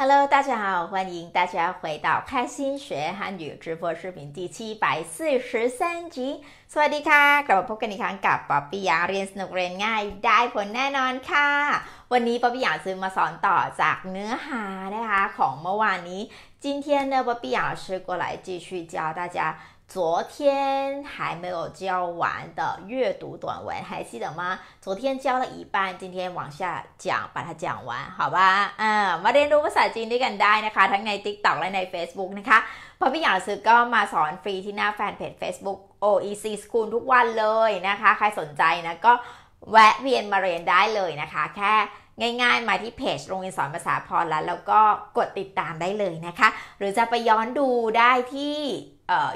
Hello，大家好，欢迎大家回到开心学汉语直播视频第七百四十三集。สวัสดีค่ะ，广播给你看，宝宝比雅，เรียนสนุกเรียนง่าย，ได้ผลแน่นอนค่ะ。今天宝宝比雅是过来继续教大家。昨天还没有教完的阅读短文，还记得吗？昨天教了一半，今天往下讲，把它讲完，好吧？อมาเรียนรู้ภาษาจีนด้วยกันได้นะคะ ทั้งใน TikTok และใน Facebook นะคะพอพี่หยางซื้อก็มาสอนฟรีที่หน้าแฟนเพจ Facebook OEC School ทุกวันเลยนะคะ ใครสนใจ นะ ก็แวะเวียนมาเรียนได้เลย นะคะ แค่ง่ายๆ มาที่เพจโรงเรียนสอน ภาษาพรแล้ว แล้วก็กดติดตามได้เลยนะคะ หรือจะไปย้อนดูได้ที่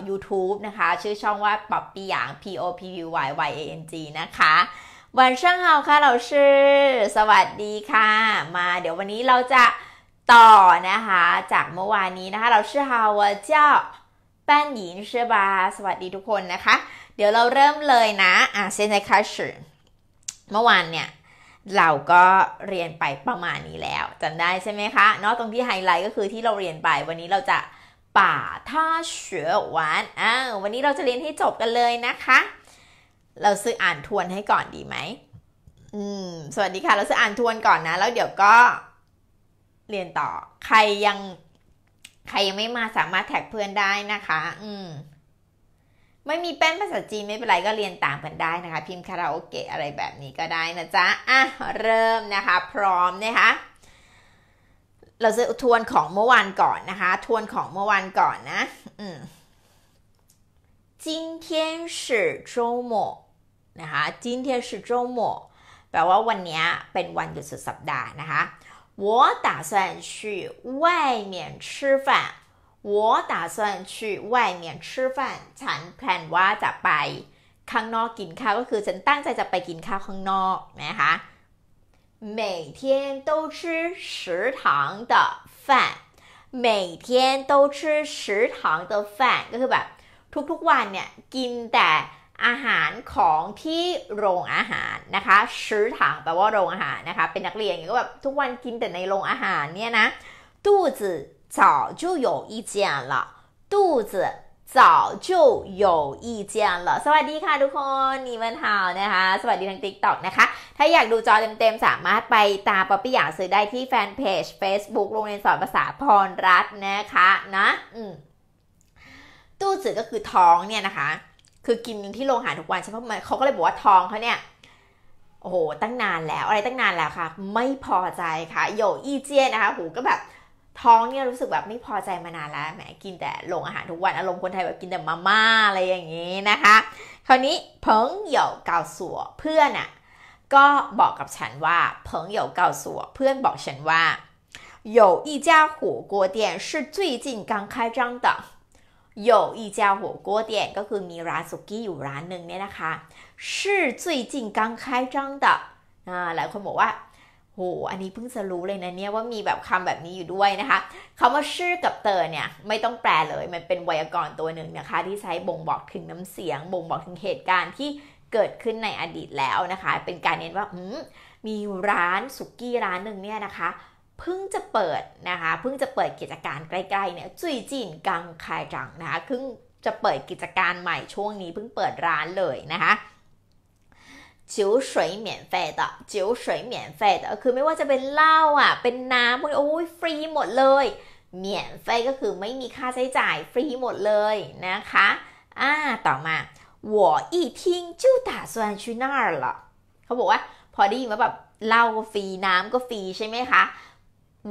ยูทูบนะคะชื่อช่องว่าป๊อปปี้หยาง P O P U Y Y A N G นะคะ วันช่างเฮาค่ะเราชื่อสวัสดีค่ะ มาเดี๋ยววันนี้เราจะต่อนะคะจากเมื่อวานนี้นะคะเราชื่อเฮาเจ้าแป้นหญินเชบาสวัสดีทุกคนนะคะ เดี๋ยวเราเริ่มเลยนะอ่ะเซนไคาสเมื่อวานเนี่ยเราก็เรียนไปประมาณนี้แล้วจำได้ใช่ไหมคะเนาะตรงที่ไฮไลท์ก็คือที่เราเรียนไปวันนี้เราจะป่าท่าเฉืวหวานอ้าววันนี้เราจะเรียนให้จบกันเลยนะคะ เราซื้ออ่านทวนให้ก่อนดีไหมอืมสวัสดีค่ะเราซื้ออ่านทวนก่อนนะแล้วเดี๋ยวก็ เรียนต่อ ใครยังใครยังไม่มาสามารถแท็กเพื่อนได้นะคะ อืมไม่มีแป้นภาษาจีนไม่เป็นไรก็เรียนตามกันได้นะคะ พิมพ์คาราโอเกะอะไรแบบนี้ก็ได้นะจ๊ะอ่ะเริ่มนะคะ พร้อมนะคะเราจะทวนของเมื่อวานก่อนนะคะทวนของเมื่อวานก่อนนะอืม今天是周末นะคะ今天是周末แปลว่าวันนี้เป็นวันหยุดสุดสัปดาห์นะคะ我打算去外面吃饭我打算去外面吃饭ฉันแพลนว่าจะไปข้างนอกกินข้าวก็คือฉันตั้งใจจะไปกินข้าวข้างนอกนะคะ每天都吃食堂的饭，每天都吃食堂的饭，各ก伙伴，逐逐天呢，吃但，啊，饭，的，东西，食堂，因为说，食堂，啊，饭，啊，饭，是，学生，的，说，逐天，吃，的，内，容，啊，ย呢，啊，肚子，早，就有，意见，了，肚子。早就有意见了สวัสดีค่ะทุกคน นี่มันฮาวนะคะ สวัสดีทาง TikTok นะคะ ถ้าอยากดูจอเต็มๆ สามารถไปตามป๊อปปี้อยากซื้อได้ที่แฟนเพจ Facebook โรงเรียนสอนภาษาพรรัตน์นะคะนะอืมตู้สือก็คือท้องเนี่ยนะคะ คือกินที่โรงอาหารทุกวันใช่ไหมเขาก็เลยบอกว่าท้องเขาเนี่ย โอ้โห ตั้งนานแล้ว อะไรตั้งนานแล้วค่ะ ไม่พอใจค่ะโยอีเจียนะคะหูก็แบบท้องเนี่ยรู้สึกแบบไม่พอใจมานานแล้วแหมกินแต่ลงอาหารทุกวันอารมณ์คนไทยแบบกินแต่มาม่าอะไรอย่างนี้นะคะคราวนี้เพิงเหย่าเกาสัวเพื่อนอะ่ะก็บอกกับฉันว่าเพิงเหย่าเกาสัวเพื่อนบอกฉันว่า有一家火锅店是最近刚开张的有一家火锅店ก็คือมีร้านสุกี้อยู่ร้านหนึ่งเนี่ยนะคะ是最近刚开张的ะหลายคนบอกว่าโหอันนี้เพิ่งจะรู้เลยนะเนี่ยว่ามีแบบคำแบบนี้อยู่ด้วยนะคะคำว่าชื่อกับเตอร์เนี่ยไม่ต้องแปลเลย มันเป็นไวยากรณ์ตัวหนึ่งนะคะ ที่ใช้บ่งบอกถึงน้ำเสียง บ่งบอกถึงเหตุการณ์ที่เกิดขึ้นในอดีตแล้วนะคะ เป็นการเน้นว่ามีร้านสุกี้ร้านหนึ่งเนี่ยนะคะเพิ่งจะเปิดนะคะ เพิ่งจะเปิดกิจการใกล้ ๆเนี่ยจุยจีนกังคายจังนะคะเพิ่งจะเปิดกิจการใหม่ช่วงนี้เพิ่งเปิดร้านเลยนะคะจิ๋วสวยเหมียนเฟดอจิ๋วสวยเหมียนเฟดก็คือไม่ว่าจะเป็นเหล้าอ่ะ เป็นน้ำพวกนี้โอ้ยฟรีหมดเลยเหมียนฟก็คือไม่มีค่าใช้จ่ายฟรีหมดเลยนะคะ อ่าต่อมา我一听就打算去那儿了เขาบอกว่าพอได้ยินว่าแบบเหล้าก็ฟรีน้ำก็ฟรีใช่ไหมคะ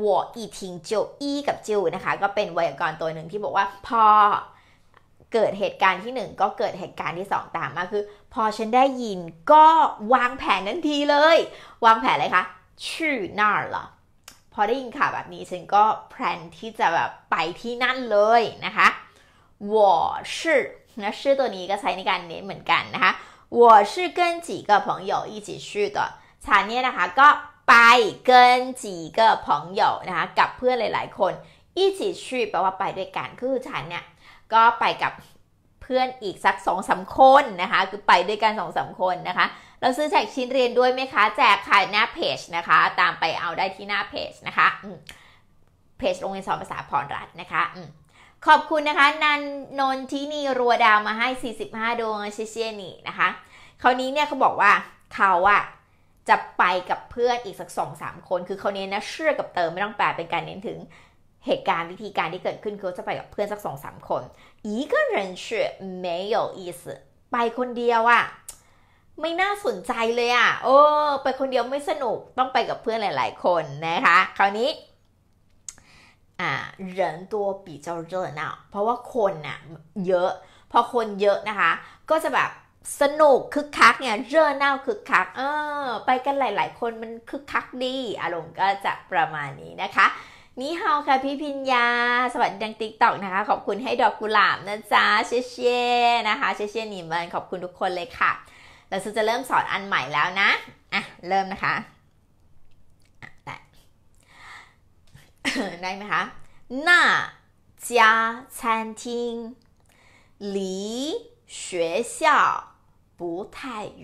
我一听就一กับจิวนะคะ ก็เป็นไวยากรณ์ตัวหนึ่งที่บอกว่าพอเกิดเหตุการณ์ที่1ก็เกิดเหตุการณ์ที่2 ตามมาคือพอฉันได้ยินก็วางแผนทันทีเลยวางแผนเลยคะชื่อน่าเหรอพอได้ยินข่าวแบบนี้ฉันก็แพลนที่จะแบบไปที่นั่นเลยนะคะ我是นะชื่อตัวนี้ก็ใช้ในการเน้นเหมือนกันนะคะ我是跟几个朋友一起去的ฉันเนี่ยนะคะก็ไป跟几个朋友นะคะกับเพื่อนหลายๆคน一起去แปลว่าไปด้วยกันคือฉันเนี่ยก็ไปกับเพื่อนอีกสักสองสาคนนะคะคือไปด้วยกันสองสาคนนะคะ เราซื้อแจกชิ้นเรียนด้วยไหมคะ แจกค่ะหน้าเพจนะคะ ตามไปเอาได้ที่หน้าเพจนะคะเพจโรงเรียนสอนภาษาพรรัตน์นะคะขอบคุณนะคะนันนนทินีรัวดาวมาให้45ดวงเชเชนี่นะคะ คราวนี้เนี่ยเขาบอกว่าเขาอะจะไปกับเพื่อนอีกสักสองสามคน คือเขาเน้นนะเชื่อกับเติมไม่ต้องแปลเป็นการเน้นถึงเหตุการณ์วิธีการที่เกิดขึ้นคือจะไปกับเพื่อนสักสองสามคน อีก人ม没有意思ไปคนเดียวอะไม่น่าสนใจเลยอะโอ้ไปคนเดียวไม่สนุกต้องไปกับเพื่อนหลายๆคนนะคะ คราวนี้อ่า人多比较热闹เพราะว่าคนอ่ะ เยอะ พอคนเยอะนะคะ ก็จะแบบสนุกคึกคักเนี่ยเรื่เน่าคึกคักเออ ไปกันหลายๆ คนมันคึกคักดีอารมณ์ก็จะประมาณนี้นะคะนี่เฮาค่ะพี่พิญญา สวัสดีดังติ๊กต็อกนะคะขอบคุณให้ดอกกุหลาบนะจ๊ะเชเช่นะคะเชเช่หนิมันขอบคุณทุกคนเลยค่ะเราจะเริ่มสอนอันใหม่แล้วนะอ่ะเริ่มนะคะได้ได้ไหมคะหน้า家餐厅离学校不太远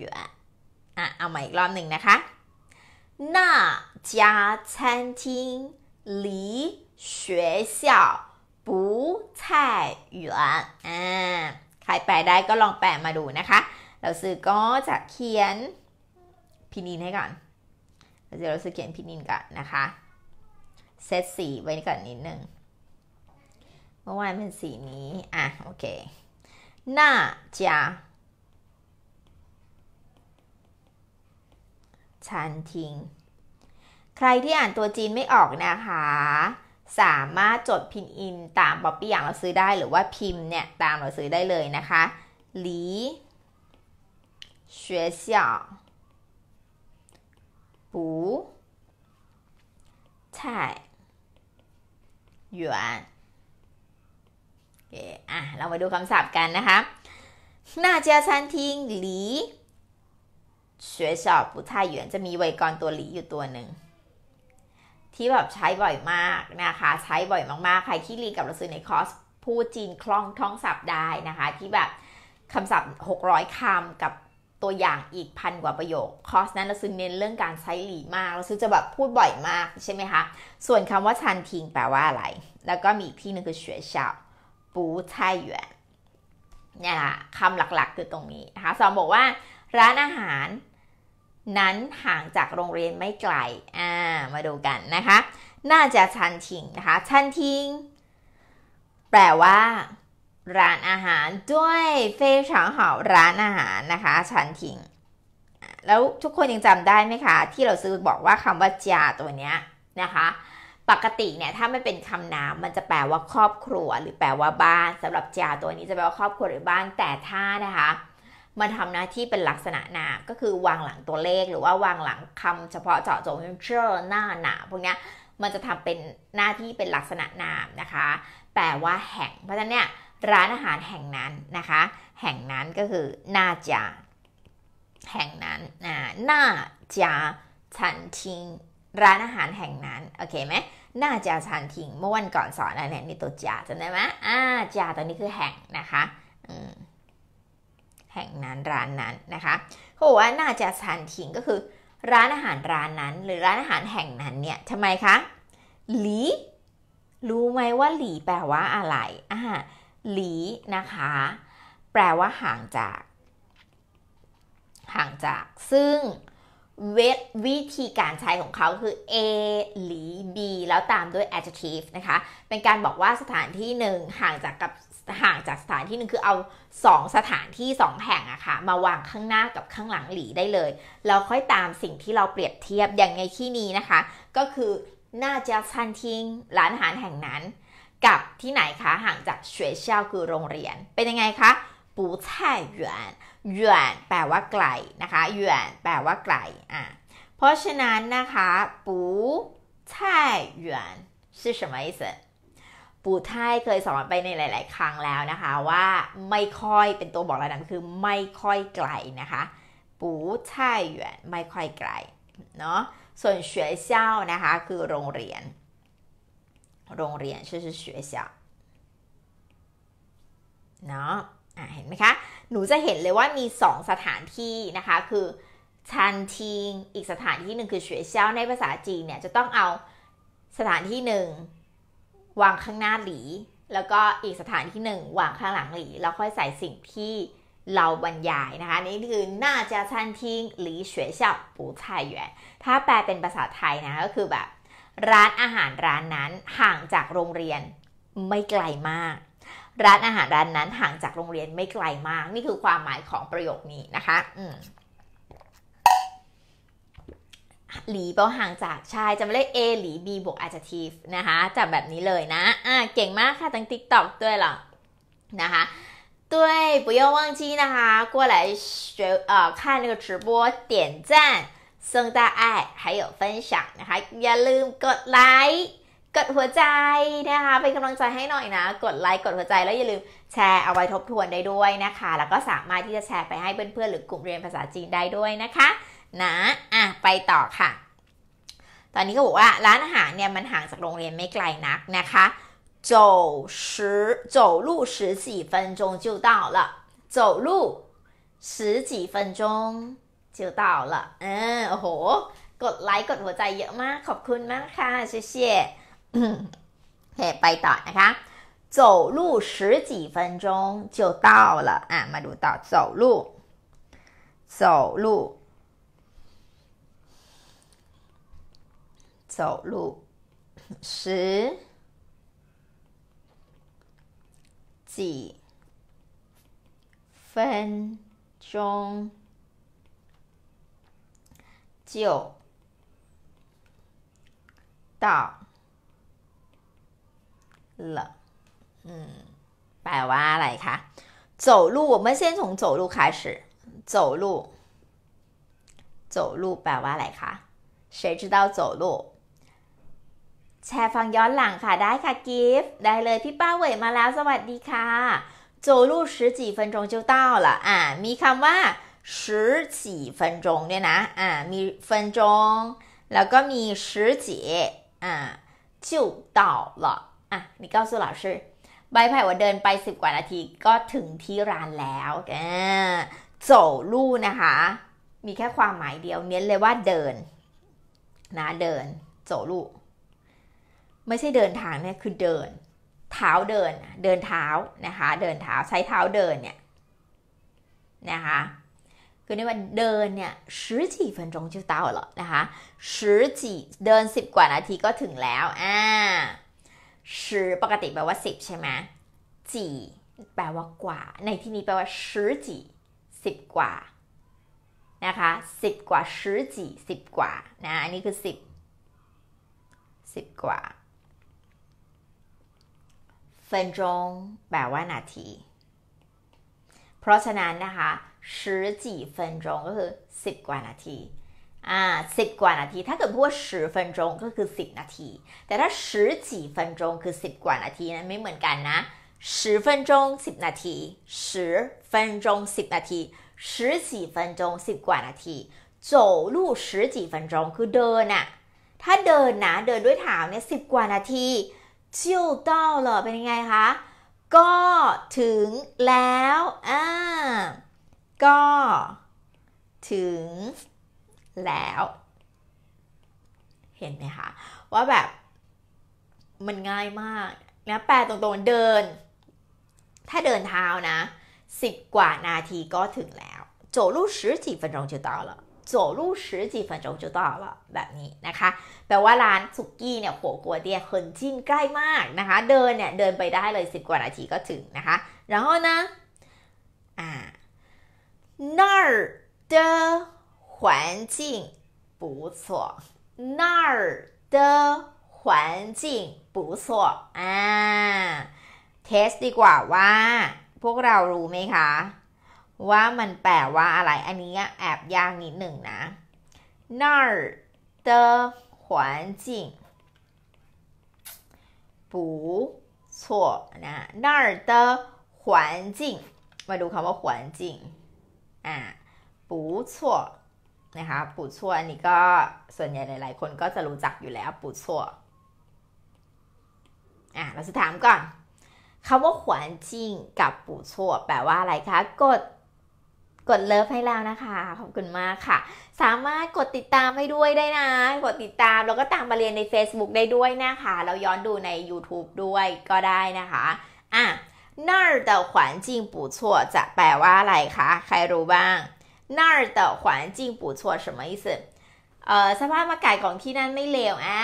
อ่ะเอาใหม่อีกรอบหนึ่งนะคะหน้า家餐厅离学校不太远อ่า ใคร แปล ได้ก็ลองแปล มาดูนะคะ เราซื้อก็จะเขียนพินิน ให้ก่อน เดี๋ยวเราจอเขียนพินินก่อนนะคะ เซตสี ไว้ ก่อน นิดนึงเมื่อวานเป็น สี นี้ อ่ะ โอเค หน้าจะชัน ทิงใครที่อ่านตัวจีนไม่ออกนะคะ สามารถจดพินอินตามป๊อปปี้อย่างเราซื้อได้หรือว่าพิมพ์เนี่ยตามเราซื้อได้เลยนะคะ หลี่学校不่หยวนโอเคอ่ะ เรามาดูคำศัพท์กันนะคะ หน้าเจ้าชันทิ้งหลี学校不太远จะมีไวยากรณ์ตัวหลีอยู่ตัวหนึ่งที่แบบใช้บ่อยมากนะคะใช้บ่อยมากๆใครที่เรียนกับเราซื้อในคอร์สพูดจีนคล่องท่องศัพท์ได้นะคะที่แบบคำศัพท์ 600 คำกับตัวอย่างอีกพันกว่าประโยคคอร์สนั้นเราซื้อเน้นเรื่องการใช้หลีมากเราซื้อจะแบบพูดบ่อยมากใช่ไหมคะส่วนคำว่าชันทิงแปลว่า อะไร แล้วก็มีอีกที่นึงคือเฉวยเฉาปูไช่หยวนเนี่ยะคำหลักๆคือตรงนี้นะคะสองบอกว่า ร้านอาหารนั้นห่างจากโรงเรียนไม่ไกล อ่ามาดูกันนะคะ น่าจะชันทิงนะคะ ชันทิง แปลว่า ร้านอาหารด้วยเฟชางเหอร้านอาหารนะคะ ชันทิง แล้วทุกคนยังจำได้ไหมคะที่เราซื้อบอกว่าคำว่าจาตัวเนี้ยนะคะ ปกติเนี่ย ถ้าไม่เป็นคำนามมันจะแปลว่าครอบครัว หรือแปลว่าบ้านสำหรับจาตัวนี้จะแปลว่าครอบครัวหรือบ้านแต่ถ้านะคะมาทำหน้าที่เป็นลักษณะ นาม ก็คือวางหลังตัวเลขหรือว่าวางหลังคำเฉพาะเจาะจงเชื่อหน้าหนาพวกนี้มันจะทำเป็นหน้าที่เป็นลักษณะนามนะคะแปลว่าแห่ง เพราะฉะนั้นเนี่ยร้านอาหารแห่งนั้นนะคะ แห่งนั้นก็คือน่าจะแห่งนั้นน่าน่าจะฉันทิ้งร้านอาหารแห่งนั้นโอเคไหมน่าจะฉันทิ้งเมื่อวันก่อนสอนอะไรเนี่ยมีตัวจ่าจำได้ไหมอ่าจ่าตอนนี้คือแห่งนะคะอืมแห่งนั้นร้านนั้นนะคะเขาบอกว่าน่าจะสัานทิงก็คือร้านอาหารร้านนั้น หรือร้านอาหารแห่งนั้นเนี่ยทำไมคะหลีรู้ไหมว่า หลีแปลว่าอะไร อ่าหลีนะคะแปลว่าห่างจาก ห่างจาก ซึ่งววิธีการใช้ของเขาคือ A หรือ B แล้วตามด้วย adjective นะคะเป็นการบอกว่าสถานที่หนึ่งห่างจากกับห่างจากสถานที่หนึ่งคือเอา 2 สถานที่ 2 แห่งอะค่ะ มาวางข้างหน้ากับข้างหลังหลีได้เลย แล้วค่อยตามสิ่งที่เราเปรียบเทียบอย่างในที่นี้นะคะ ก็คือน่าจะซันทิงร้านอาหารแห่งนั้น กับที่ไหนคะห่างจากเฉวยเชี่ยวคือโรงเรียนเป็นยังไงคะ ปูแช่หยวนหยวนแปลว่าไกลนะคะหยวนแปลว่าไกลอ่ะเพราะฉะนั้นนะคะ ปูแช่หยวน是什么意思ปู่่ายเคยสอนไปในหลาย ๆ ครั้งแล้วนะคะว่าไม่ค่อยเป็นตัวบอกระดับคือไม่ค่อยไกลนะคะปู่ไทยหยวนไม่ค่อยไกลเนาะส่วนเฉียวนะคะคือโรงเรียน โรงเรียนชื่อเฉยวเนาะเห็นไหมคะหนูจะเห็นเลยว่ามีสองสถานที่นะคะคือชันทิงอีกสถานที่หนึ่งคือเฉวยเชยวในภาษาจีนเนี่ยจะต้องเอาสถานที่หนึ่งวางข้างหน้าหลี แล้วก็อีกสถานที่หนึ่งวางข้างหลังหลีแล้วค่อยใส่สิ่งที่เราบรรยายนะคะ นี่คือน่าจะชันทิ้งหลีเฉวยเฉาปูชายหยวนถ้าแปลเป็นภาษาไทยนะก็คือแบบ ร้านอาหารร้านนั้นห่างจากโรงเรียนไม่ไกลมาก ร้านอาหารร้านนั้นห่างจากโรงเรียนไม่ไกลมาก นี่คือความหมายของประโยคนี้นะคะ อืมหลีเบาห่างจากชายจำเลข A หลี B บวก adjective นะคะจับแบบนี้เลยนะอ่าเก่งมากค่ะทั้ง TikTok ด้วยหรอ นะคะ对，不要忘记นะคะ过来学呃看那个直播，点赞、送大爱，还有分享นะคะ อย่าลืมกดไลค์ กดหัวใจนะคะ เป็นกำลังใจให้หน่อยนะ กดไลค์ กดหัวใจแล้วอย่าลืมแชร์เอาไว้ทบทวนได้ด้วยนะคะ แล้วก็สามารถที่จะแชร์ไปให้เพื่อนๆหรือกลุ่มเรียนภาษาจีนได้ด้วยนะคะนะ อ่ะ ไปต่อค่ะ ตอนนี้ก็บอกว่าร้านอาหารเนี่ยมันห่างจากโรงเรียนไม่ไกลนักนะคะ走十走路十几分钟就到了走路十几分钟就到了เออโอ้โห กดไลค์กดหัวใจเยอะมาก ขอบคุณมากค่ะเชี่ยเชต่คไปต่อนะคะ走路十几分钟就到了อ่ะมาดูต่อ走路走路走路十几分钟就到了。嗯，百娃来看走路，我们先从走路开始。走路，走路，百娃来看，谁知道走路？ชร์ฟังย้อนหลังค่ะได้ค่ะกิฟต์ได้เลยพี่ป้าเหวยมาแล้วสวัสดีค่ะโจลู่สิบกี่分钟就到了อ่ามีคำว่าสิบกี่分钟เนี่ยนะอ่ามี分钟แล้วก็มี十几อ่า就到了อ่ะนี่告诉老师ใบไผ่ว่าเดินไปสิบกว่านาทีก็ถึงที่ร้านแล้วอ่าโจลู่นะคะมีแค่ความหมายเดียว เน้นเลยว่าเดินนะเดินโจลู่ไม่ใช่เดินทางเนี่ย คือเดินเท้าเดินเดินเท้านะคะเดินเท้าใช้เท้าเดินเนี่ยนะคะคือในวันเดินเนี่ย十几分钟就到了นะคะ十几เดินสิบกว่านาทีก็ถึงแล้วอ่า十ปกติแปลว่าสิบใช่ไหมจีแปลว่ากว่า ในที่นี้แปลว่า十几สิบกว่านะคะสิบกว่า十几สิบกว่านะอันนี้คือสิบสิบกว่า分ฟนจงแปลว่านาที เพราะฉะนั้นนะคะสิบกีเฟนจงก็คือสิบกว่านาทีอ่าสิบกว่านาที ถ้าเกิดพูดว่าสิบเฟนจงก็คือสิบนาที แต่ถ้าสิบกีเฟนจงคือสิบกว่านาทีนั้นไม่เหมือนกันนะสิบเฟนจงสิบนาทีสิบเฟนจงสิบนาทีสิบกี่เฟนจงสิบกว่านาที走路สิบ钟ีเฟนจงคือเดินอะถ้าเดินนะเดินด้วยเท้าเนี่ยสิบกว่านาที就到了เป็นยังไงคะ ก็ถึงแล้ว อ่าก็ถึงแล้ว เห็นไหมคะ ว่าแบบมันง่ายมากนะแปลตรงๆเดิน ถ้าเดินเท้านะสิบกว่านาทีก็ถึงแล้วจลูิ่走路十几分钟就到了走路十几分钟จะ到了แบบนี้นะคะแปลว่าร้านสุกี้เนี่ยหัวกัวเตี้ยคนจิ้นใกล้มากนะคะเดินเนี่ยเดินไปได้เลยสิบกว่านาทีก็ถึงนะคะแล้วนะอ่า那儿的环境不错那儿的环境不错อ่าเทสดีกว่าว่า พวกเรารู้ไหมคะว่ามันแปลว่าอะไรอันนี้แอบยากนิดหนึ่งนะนั那儿的环境不错นะนั那น的环境มาดูคำว่า环境อ่า不错นะคะปูชัวอันนี้ก็ส่วนใหญ่หลาย ๆ คนก็จะรู้จักอยู่แล้วปูชัวอ่ะ เราจะถามก่อน คำว่าขวานจิงกับปูชัวแปลว่าอะไรคะ กดกดเลิฟให้ แล้ว นะคะ ขอบคุณ มากค่ะ สามารถกดติดตามให้ด้วยได้นะ กดติดตาม แล้วก็ตามมาเรียนใน Facebook ได้ด้วยนะคะ เราย้อนดูใน YouTube ด้วยก็ได้นะคะ อ่ะน่าแต่ขวานจะแปลว่า อะไร คะ ใคร รู้บ้าง น่าแต่ช境不错什么意思เอ่อสภาพอากาศของที่นั่นไม่เลวอ่ะ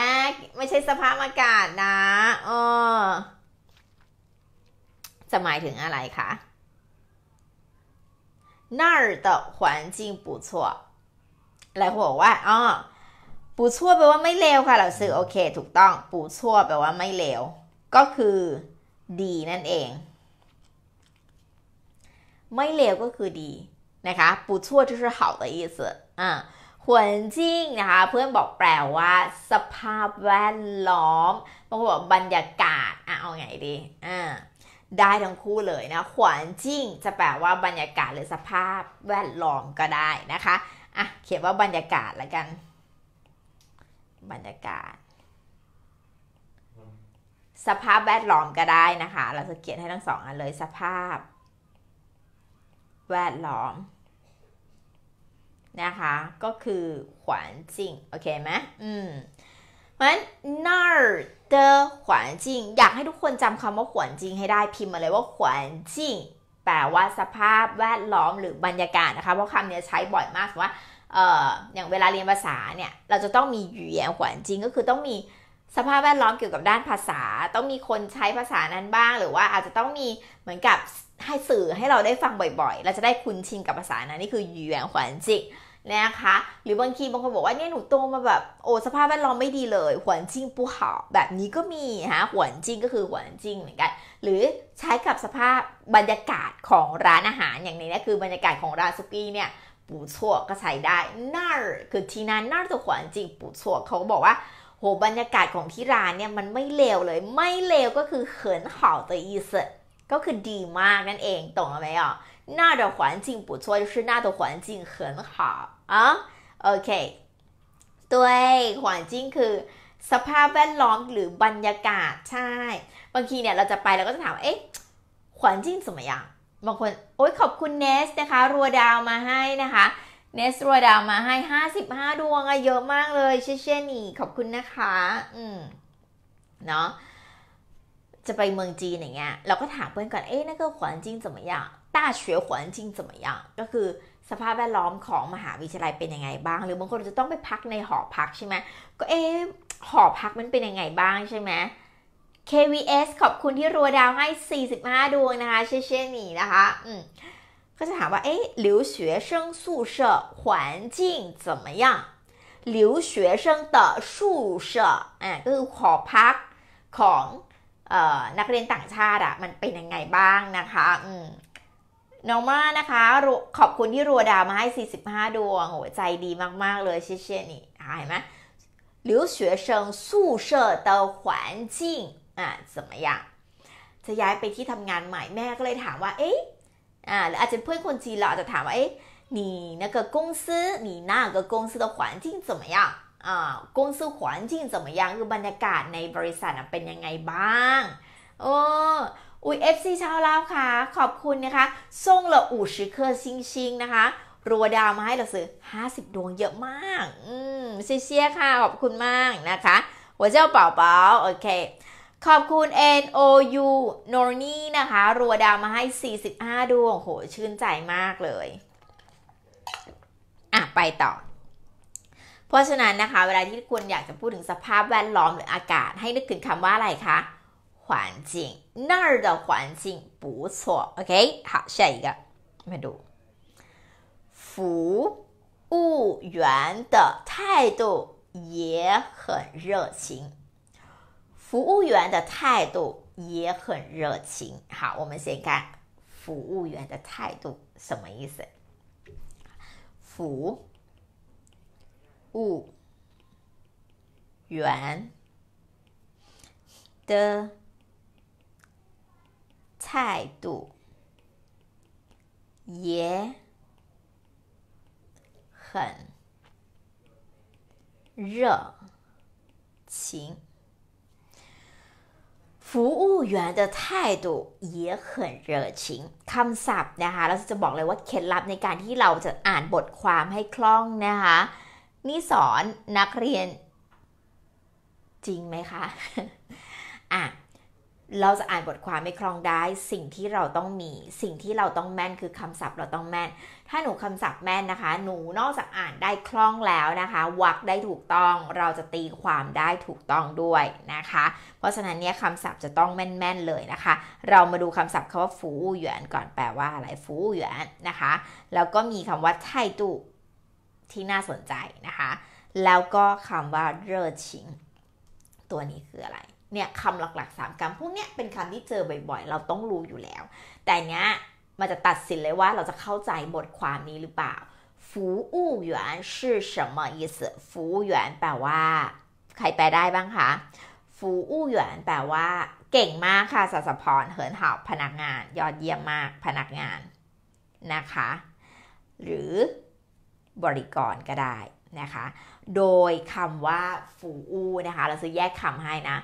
ไม่ใช่สภาพอากาศนะเออจะหมายถึงอะไรคะ那儿的环境不错หลายคนบอว่าอ่อป่ชั่วแปลว่าไม่เลวค่ะเราซื้อโอเคถูกต้องป่ชั่วแปลว่าไม่เลวก็คือ ดีนั่นเอง ไม่เลวก็คือดี นะคะ ปูชั่ว就是好的意思อ่าหวนจิ้งนะคะเพื่อนบอกแปลว่า สภาพแวดล้อมบางคนบอกบรรยากาศอ่ะเอาไงดีอ่าได้ทั้งคู่เลยนะขวานจิ้งจะแปลว่าบรรยากาศหรือสภาพแวดล้อมก็ได้นะคะอ่ะเขียนว่าบรรยากาศละกัน บรรยากาศ สภาพแวดล้อมก็ได้นะคะเราจะเขียนให้ทั้งสองอันเลยสภาพ แวดล้อมนะคะก็คือขวานจิ้งโอเคไหมอืมเพราะฉะนั้น nerd 的环境อยากให้ทุกคนจำคำว่าขวนจิงให้ได้พิมพ์มาเลยว่าขวนจิงแปลว่าสภาพแวดล้อมหรือบรรยากาศนะคะ เพราะคำนี้ใช้บ่อยมากว่าเอ่ออย่างเวลาเรียนภาษาเนี่ย เราจะต้องมีอยู่แยหวนจิงก็คือต้องมีสภาพแวดล้อมเกี่ยวกับด้านภาษา ต้องมีคนใช้ภาษานั้นบ้าง หรือว่าอาจจะต้องมีเหมือนกับให้สื่อให้เราได้ฟังบ่อยๆ เราจะได้คุ้นชินกับภาษานั้นนี่คือหยูแยหวนจิงนะคะหรือบางทีบางคนบอกว่าเนี่ยหนูโตมาแบบโอ้สภาพแวดล้อมไม่ดีเลยหวนจริงปูเหาแบบนี้ก็มีฮะหวนจริงก็คือหวนจริงเหมือนกัน หรือใช้กับสภาพบรรยากาศของร้านอาหารอย่างนี้นะคือบรรยากาศของร้านสุกี้เนี่ยปูชัวก็ใช้ได้น่าคือที่นั้นน่าจะหวนจริงปูชัวเขาบอกว่าโหบรรยากาศของที่ร้านเนี่ยมันไม่เลวเลยไม่เลวก็คือเขินห่าตัวอีสก็คือดีมากนั่นเองตรงไหมอ่ะหน้า的环境不错就是หน้า的环境很好อะโอเค ตัวหวานจิ้งคือ สภาพแวดล้อมหรือบรรยากาศใช่ บางทีเนี่ยเราจะไปเราก็จะ ถามเอ๊ะขวานจิ้งสมัยยังบางคนโอ๊ยขอบคุณเนสนะคะ รัวดาวมาให้นะคะเนสรัวดาวมาให้ 55 ดวงอะเยอะมากเลยเช่เช่นี่ขอบคุณนะคะ อืม เนาะจะไปเมืองจีนอย่างเงี้ยเราก็ถามเพื่อนก่อน เอ๊ะนั่นก็ขวานจิ้งสมัยยังต้าเฉวยวนจิ้งสมัยยังก็คือสภาพแวดล้อมของมหาวิทยาลัยเป็นยังไงบ้างหรือบางคนจะต้องไปพักในหอพักใช่ไหมก็เอ๊หอพักมันเป็นยังไงบ้างใช่ไหม KVS ขอบคุณที่รัวดาวให้ 45 ดวงนะคะเช่เช่นี้นะคะอืมก็จะถามว่าเอ๊ะ留学生宿舍环境怎么样留学生的宿舍อ่ะก็คือหอพักของนักเรียนต่างชาติอะมันเป็นยังไงบ้างนะคะอืมน้องมานะคะ ขอบคุณที่รัวดาวมาให้ 45 ดวงโอ้ใจดีมากๆเลยเชี่ยเชี่ยนี่เห็นไหม留学生宿舍的环境อ่ะ怎么样จะย้ายไปที่ทำงานใหม่แม่ก็เลยถามว่าเอ๊อ่าหรืออาจจะเพื่อนคนจีนเราอาจจะถามว่าเอ๊ะ你那个公司你那个公司的环境怎么样อ่า公司环境怎么样คือบรรยากาศในบริษัทเป็นยังไงบ้างโอ้อุ้ย FC ชาวลาวค่ะ ขอบคุณนะคะ ส่งละอู่ชิเคอร์ซิงชิงนะคะ รัวดาวมาให้เราซื้อ50 ดวงเยอะมาก อืมเชียค่ะ ขอบคุณมากนะคะ หัวเจ้าเป่าเป่าโอเค ขอบคุณ N O U n o r n i นะคะ รัวดาวมาให้ 45 ดวง โห ชื่นใจมากเลย อ่ะ ไปต่อ เพราะฉะนั้นนะคะ เวลาที่คุณอยากจะพูดถึงสภาพแวดล้อมหรืออากาศให้นึกถึงคำว่าอะไรคะหวานจริง那儿的环境不错，OK，好，下一个，我们读，服务员的态度也很热情。服务员的态度也很热情。好，我们先看服务员的态度什么意思？服务员的。态度，也很热情。服务员的态度也很热情คำศัพท์นะคะ เราจะบอกเลยว่าเคล็ดลับในการที่เราจะอ่านบทความให้คล่องนะคะ นี่สอนนักเรียน จริงไหมคะอ่ะเราจะอ่านบทความไม่คล่องได้สิ่งที่เราต้องมี สิ่งที่เราต้องแม่นคือคำศัพท์เราต้องแม่น ถ้าหนูคำศัพท์แม่นนะคะ หนูนอกจากอ่านได้คล่องแล้วนะคะวักได้ถูกต้อง เราจะตีความได้ถูกต้องด้วยนะคะเพราะฉะนั้นเนี่ยคำศัพท์จะต้องแม่นๆเลยนะคะเรามาดูคำศัพท์คำว่าฟูหยวนก่อนแปลว่าอะไรฟูหยวนนะคะแล้วก็มีคำว่าไทตุที่น่าสนใจนะคะแล้วก็คำว่าเร่อชิงตัวนี้คืออะไรเนี่ยคำหลักๆ3คำพวกเนี้ยเป็นคำที่เจอบ่อยๆ เราต้องรู้อยู่แล้ว แต่เนี้ยมันจะตัดสินเลยว่าเราจะเข้าใจบทความนี้หรือเปล่าฟูอู่หยวนคือ什么意思ฟูหยวนแปลว่า ใครแปลได้บ้างคะฟูอู่หยวนแปลว่า เก่งมากค่ะสัสพรเหินเห่าพนักงานยอดเยี่ยมมากพนักงานนะคะ หรือ บริกร ก็ได้นะคะ โดยคำว่าฟูอูนะคะ เราจะแยกคำให้นะ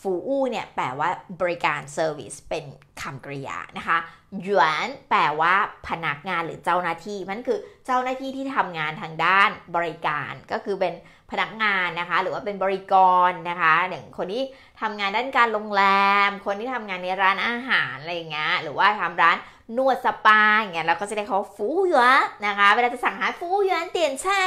ฟูอู่เนี่ยแปลว่าบริการเซอร์วิสเป็นคำกริยานะคะ หยวนแปลว่าพนักงานหรือเจ้าหน้าที่มันคือเจ้าหน้าที่ที่ทำงานทางด้านบริการ ก็คือเป็นพนักงานนะคะหรือว่าเป็นบริกรนะคะอย่างคนที่ทำงานด้านการโรงแรม คนที่ทำงานในร้านอาหารอะไรอย่างเงี้ยหรือว่าทำร้านนวดสปาอย่างเงี้ยเราก็จะได้เขาฟูหยวนนะคะเวลาจะสั่งหาฟูหยวนเตียนใช่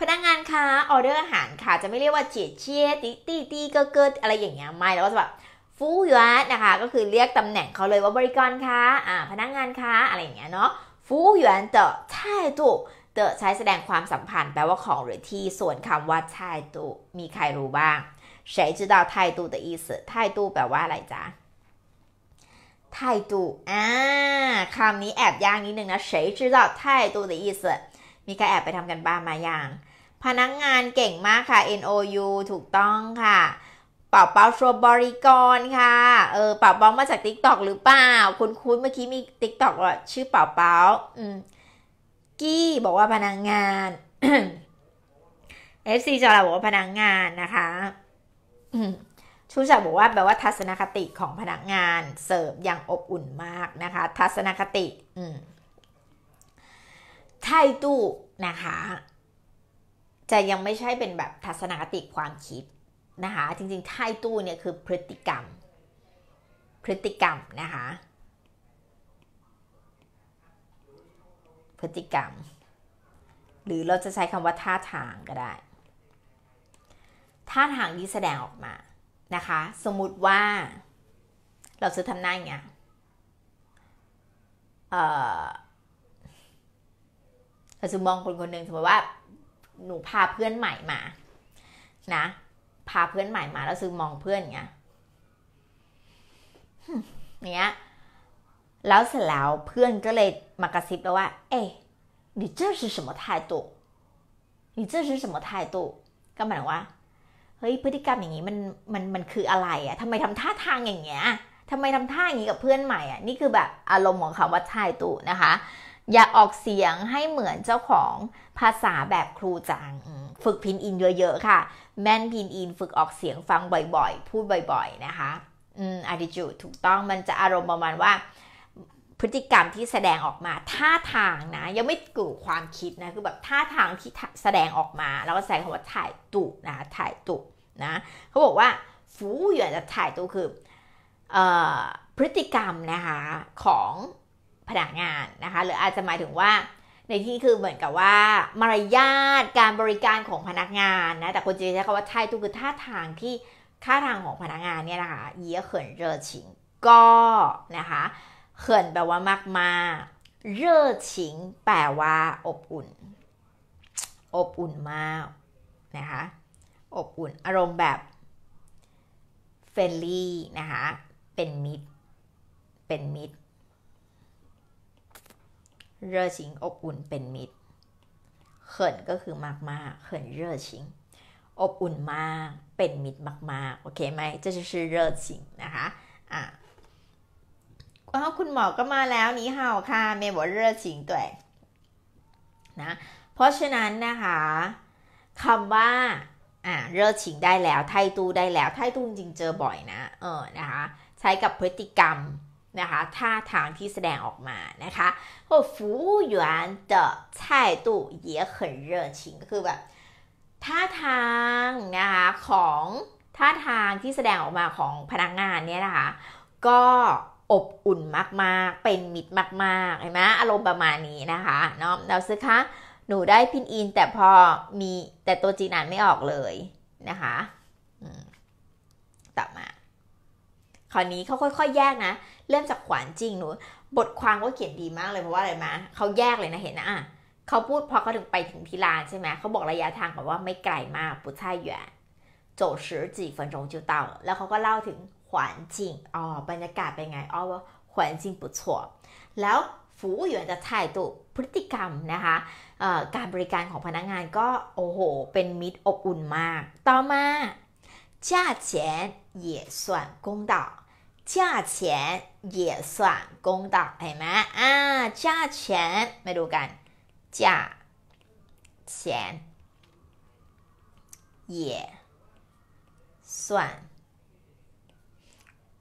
พนักงานคะออเดอร์อาหารค่ะจะไม่เรียกว่าเจี๊ยเจียติตีตีเกเกิดอะไรอย่างเงี้ยไม่แล้วก็จะแบบฟูยวนะคะก็คือเรียกตำแหน่งเขาเลยว่าบริกรคะอ่าพนักงานคะอะไรอย่างเงี้ยเนาะฟูยวนเตอใช่ตุเตอใช้แสดงความสัมพันธ์แปลว่าของหรือที่ส่วนคำว่าใช่ตุมีใครรู้บ้างใ谁知道态度的ไทตุแปลว่าอะไรจ๊ะทตุอ่าคำนี้แอบยากนิดนึงนะใวา谁ตุ态度的意思มีใครแอบไปทำกันบ้างมาอย่างพนักงงานเก่งมากค่ะ NOU ถูกต้องค่ะ เป่าเป่าสชว์บริกรค่ะ เออ เป่าเป่ามาจากทิกตอกหรือเปล่าคุณคุณเมื่อกี้มีทิกตอกชื่อเป่าเป่าอืม กี้บอกว่าพนักงงาน FC จอราบอกว่าพนักงงานนะคะชูชักบอกว่าแปลว่าทัศนคติของพนักงานเสิร์ฟอย่างอบอุ่นมากนะคะ ทัศนคติ อืมไทตู้นะคะจะยังไม่ใช่เป็นแบบทัศนคติความคิดนะคะจริงๆไทตู้เนี่ยคือพฤติกรรม พฤติกรรมนะคะพฤติกรรม หรือเราจะใช้คำว่าท่าทางก็ได้ ท่าทางที่แสดงออกมานะคะสมมุติว่า เราซื้อทำหน้าอย่างเงีเราจะมองคนคนหนึ่งสมมติว่าหนูพาเพื่อนใหม่มา นะ พาเพื่อนใหม่มาแล้วซื้อมองเพื่อนเงี้ยเนี้ย แล้วเสร็จแล้วเพื่อนก็เลยมากระซิบแล้วว่า เอ๊ะ你这是什么态度你这是什么态度ก็หมายว่าเฮ้ยพฤติกรรมอย่างนี้มันมันมันคืออะไรอะทำไมทำท่าทางอย่างเงี้ยทำไมทำท่าอย่างนี้กับเพื่อนใหม่อะนี่คือแบบอารมณ์ของคำว่าทายตุนะคะอย่าออกเสียงให้เหมือนเจ้าของภาษาแบบครูจัง ฝึกพินอินเยอะๆค่ะ แม่นพินอินฝึกออกเสียงฟังบ่อยๆ พูดบ่อยๆนะคะอืมอ t t i t u d e ถูกต้องมันจะอารมณ์ประมาณว่า พฤติกรรมที่แสดงออกมา ท่าทางนะยังไม่กู่ความคิดนะคือแบบท่าทางที่แสดงออกมาแล้วก็ใส่คำว่าถ่ายตุนะถ่ายตุนะเขาบอกว่าฟูหยวนจะถ่ายตุคือพฤติกรรมนะคะของพนักงาน นะคะ หรืออาจจะหมายถึงว่าในที่ คือเหมือนกับ ว่า มารยาทการบริการของพนักงานนะแต่คนจีนใช้คำว่าไทยตุคือท่าทางที่ท่าทางของพนักงานเนี่ยนะคะเยี่ยเขินเร่อชิงก็นะคะเขินแปลว่ามากมาเร่อชิง แปลว่าอบอุ่น อบอุ่นมากนะคะอบอุ่นอารมณ์แบบเฟรนลี่นะคะเป็นมิตร เป็นมิตรเร่อชิงอบ อุ่นเป็นมิตร เขินก็คือมากมากเขินเร่อชิงอบอุ่นมากเป็นมิตรมากๆโอเคไหมจะชื่อเรอชิงนะคะอ่ะว้าวคุณหมอก็มาแล้ว นี่เาค่ะเมย์บอกเร่อชิงด้วยนะเพราะฉะนั้นนะคะคำว่าอ่าเร่อชิงได้แล้วไทตู้ได้แล้วไทตู้จริงเจอบ่อยนะเออนะคะใช้กับพฤติกรรมนะคะท่าทางที่แสดงออกมา นะคะโอ้ฟูหยวนเดอ菜度也很热情ก็คือแบบท่าทางนะคะของท่าทางที่แสดงออกมาของพนักงานเนี่ยนะคะก็อบอุ่นมากๆ เป็นมิตรมากๆเห็นไหมอารมณ์ประมาณนี้นะคะเนาะเราซื้อคะ หนูได้พินอินแต่พอมีแต่ตัวจีนอ่านไม่ออกเลยนะคะต่อมาคราวนี้เขาค่อยๆแยกนะเริ่มจากขวานจริงหนูบทความก็เขียนดีมากเลยเพราะว่าอะไรมาเขาแยกเลยนะเห็นนะอ่ะเขาพูดพอเขาถึงไปถึงที่ลานใช่ไหมเขาบอกระยะทางแบบว่าไม่ไกลมากปุช่ายหยวนโจสิบจีฝนจงจิวเาแล้วเขาก็เล่าถึงขวานจริงอ๋อบรรยากาศเป็นไงอ๋อว่าขวานจริง不错แล้วฟูหยวนจะถ่ายตุพฤติกรรมนะคะการบริการของพนักงงานก็โอ้โหเป็นมิตรอบอุ่นมาก ต่อมา价钱也算公道，价钱也算公道เห啊，นอ价钱มาดูกัน价钱也算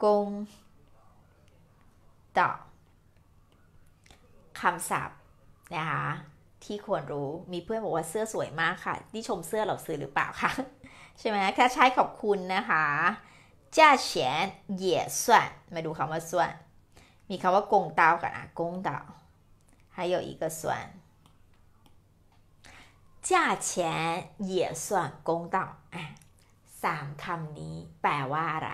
公道คำศัพท์นะคะที่ควรรู้ มีเพื่อนบอกว่าเสื้อสวยมากค่ะ ที่ชมเสื้อเราซื้อหรือเปล่าคะใช่ไหมถ้าใช้ขอบคุณนะคะจ้าเฉียนเหยียส่วนมาดูคำว่าส่วน มีคำว่ากงเตากันอ่ะ กงเตา还有一个算价钱也算公道อ่ะสามคำนี้ แปลว่าอะไร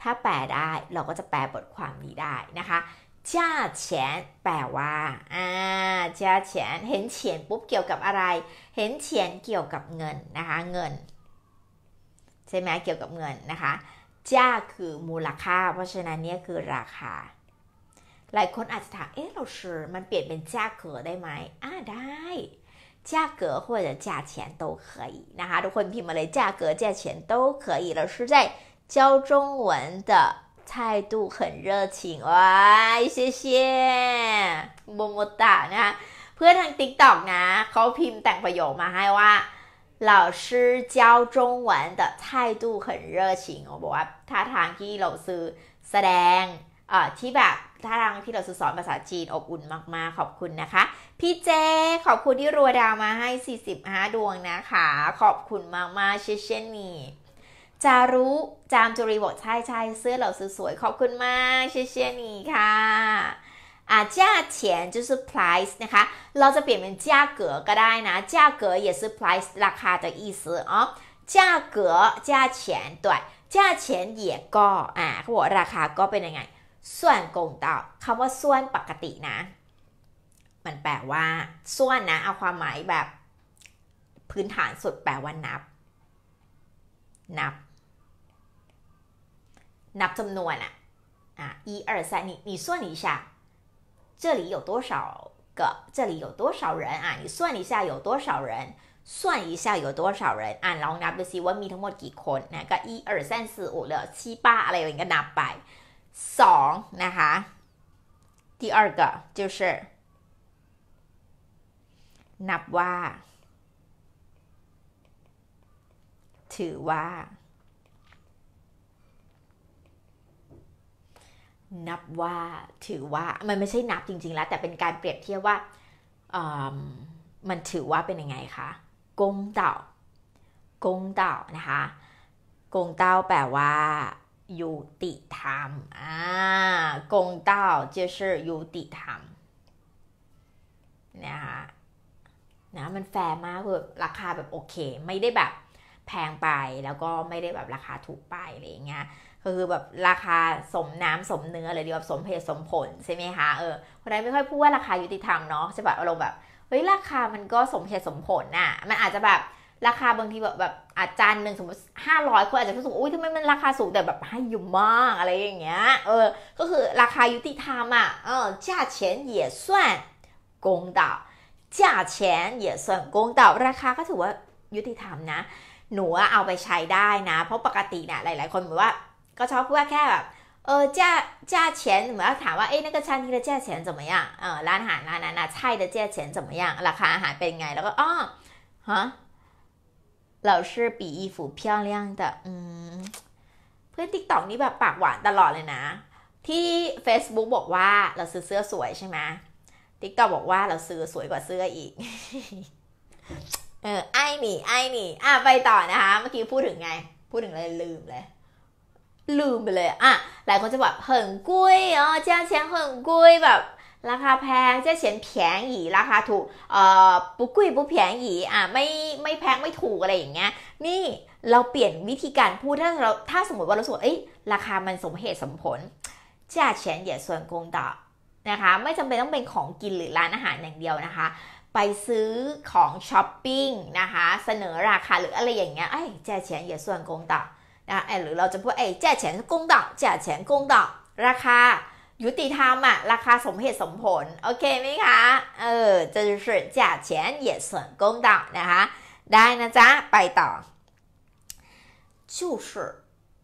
ถ้าแปลได้เราก็จะแปลบทความนี้ได้นะคะจ้าเฉียนแปลว่า อ่าจ้าเฉียน เห็นเฉียนปุ๊บเกี่ยวกับอะไร เห็นเฉียนเกี่ยวกับเงินนะคะ เงินใช่ไหมเกี่ยวกับเงินนะคะจ้าคือมูลค่า เพราะฉะนั้นเนี่ยคือราคา หลายคนอาจจะถามเอ๊ะเราเื่อมันเปลี่ยนเป็นจ้าเกอได้ไหมอ่าได้จ้าเก๋อ或者价钱都可以นะคะ ทุกคนพิมพ์มาเลยจ้าเกอ价钱都可以เรา是在教中文的态度很热情ว้ายเชี่ยเชี่ยโมโมตะนะเพื่อนทางติ๊กต็อกนะเขาพิมพ์แต่งประโยคมาให้ว่า老师教中文的态度很热情เบอกว่าท่าทางที่เราซื้อแสดงอ่ที่แบบท่าทางที่เราสอนภาษาจีนอบอุ่นมาก ๆ ขอบคุณนะคะ พี่เจขอบคุณที่รัวดาวมาให้45ดวงนะคะ ขอบคุณมากๆเช่นเช่นนี้จารุ จามจุรีบอกใช่ใช่เสื้อเหล่าสวยๆขอบคุณมากเช่นเช่นนี้ค่ะอ่จ้าเฉียน就是 price นะคะ เราจะเปลี่ยนเป็นจ้าเก๋ก็ได้นะจ้าเก๋也是 price ราคา的意思อ๋อจ้าเก๋จ้าเฉียนวจ้าเฉียน也ก็อ่าเขาบอกราคาก็เป็นยังไง ส่วนกงเต่าคำว่าส่วนปกตินะ มันแปลว่า ส่วนนะ เอาความหมายแบบ พื้นฐานสุด แปลว่านับ นับ นับจำนวนอะอ่ะ一น三你你算一下这里有多少个？这里有多少人啊？你算一下有多少人？算一下有多少人？啊？然后 one meter more 那个一二三四五六七八，阿有一个拿百，双，那哈。第二个就是，number，นับว่าถือว่ามันไม่ใช่นับจริง ๆ แล้ว แต่เป็นการเปรียบเทียบว่ามันถือว่าเป็นยังไงคะกงเต่ากงเต่านะคะ กงเต่าแปลว่าย่ติธรรมอ่ากงเต่า就是ย่ติธรรมนะคะนะมันแฟร์มากแบบราคาแบบโอเค ไม่ได้แบบแพงไป แล้วก็ไม่ได้แบบราคาถูกไปอะไรอย่างเงี้ยคือแบบราคาสมน้ำสมเนื้อเลยดีแบบสมเหตุสมผลใช่ไหมคะเออคนไหนไม่ค่อยพูดว่าราคายุติธรรมเนาะใช่ปะอารมณ์แบบเฮ้ยราคา มันก็สมเหตุสมผลน่ะมันอาจจะแบบราคาบางทีแบบแบบอาจารย์หนึ่งสมมติห้าร้อยคนอาจจะรู้สึกอุ้ยทำไมมันราคาสูงแต่แบบให้ยุ่มากอะไรอย่างเงี้ยเออก็คือราคายุติธรรมอ่ะเออ价钱也算公道价钱也算公道ราคาก็ถือว่ายุติธรรมนะ หนูเอาไปใช้ได้นะ เพราะปกติเนะ่ยหลาย ๆคนบอนว่าก็ชอบพูดว่าแค่แบบเออจ้าเหมือนถามว่า เอ้ย那个餐厅的价钱怎么样เออร้านอาหารร้านนั้นนะใช่的价钱怎么样ราคาอาหารเป็นไง แล้วก็อ๋อฮะเราชื่อปีอีูเพีเลียงแต่ืมเพื่อนติ๊กต็อกนี่แบบปากหวานตลอดเลยนะ ที่ Facebook บอกว่าเราซื้อเสื้อสวยใช่ไหมติ๊กต็อกบอกว่าเราซื้อสวยกว่าเสื้ออีกเออไอหนีไอหนีอ่ะไปต่อนะคะเมื่อกี้พูดถึงไง พูดถึงอะไรลืมเลยลืมไปเลยอ่ะหลายคนจะแบบเหิงกุ้ยอ๋อจ้าเชียงเหิงกุ้ยแบบราคาแพงจ้าเฉียนแพงอีราคาถูกเอ่อปุ๊กุยปุ๊แพงอีอ่ะไม่ไม่แพงไม่ถูกอะไรอย่างเงี้ยนี่เราเปลี่ยนวิธีการพูดถ้าเราถ้าสมมติว่าเราสวดเอ้ยราคามันสมเหตุสมผลจ้าเฉียนเหยียส่วนกงต่อนะคะไม่จำเป็นต้องเป็นของกินหรือร้านอาหารอย่างเดียวนะคะ ไปซื้อของช้อปปิ้งนะคะเสนอราคาหรืออะไรอย่างเงี้ยไอ้เจ้าเฉียนเหยียส่วนกงต่อนะหรือเราจะพูดเอ้แจ่เฉียนกงดอกแจ่เฉียนกงดอกราคายุติธรรมอะราคาสมเหตุสมผลโอเคไหมคะเออจะสื่อจ่าเฉีนเยียส่วนกงดอนะคะได้นะจ๊ะไปต่อ就是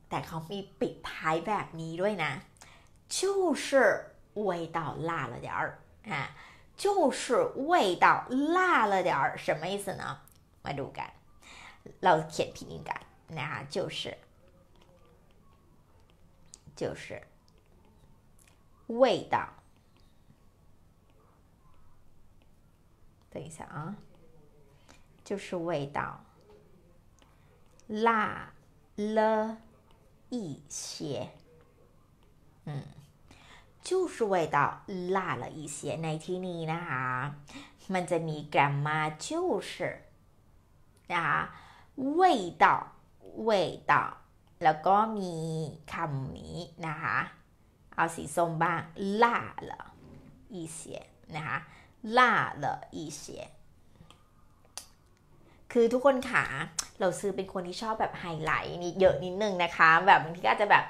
แต่เขามีปิดท้ายแบบนี้ด้วยนะ就是味道辣了点儿啊就是味道辣了点儿什么意思呢มาดูกันเราเขียนพิมพ์กันนะคะ就是就是味道。等一下啊，就是味道辣了一些。嗯，就是味道辣了一些。那นที่นมันจะมี就是啊，味道味道。แล้วก็มีคำนี้นะคะ เอาสีส้มบ้างล่าเหรออีเสียนะคะ ล่าเหรออีเสียคือทุกคนขาเราซื้อเป็นคนที่ชอบแบบไฮไลท์นี่เยอะนิดนึงนะคะ แบบบางทีก็จจะแบบ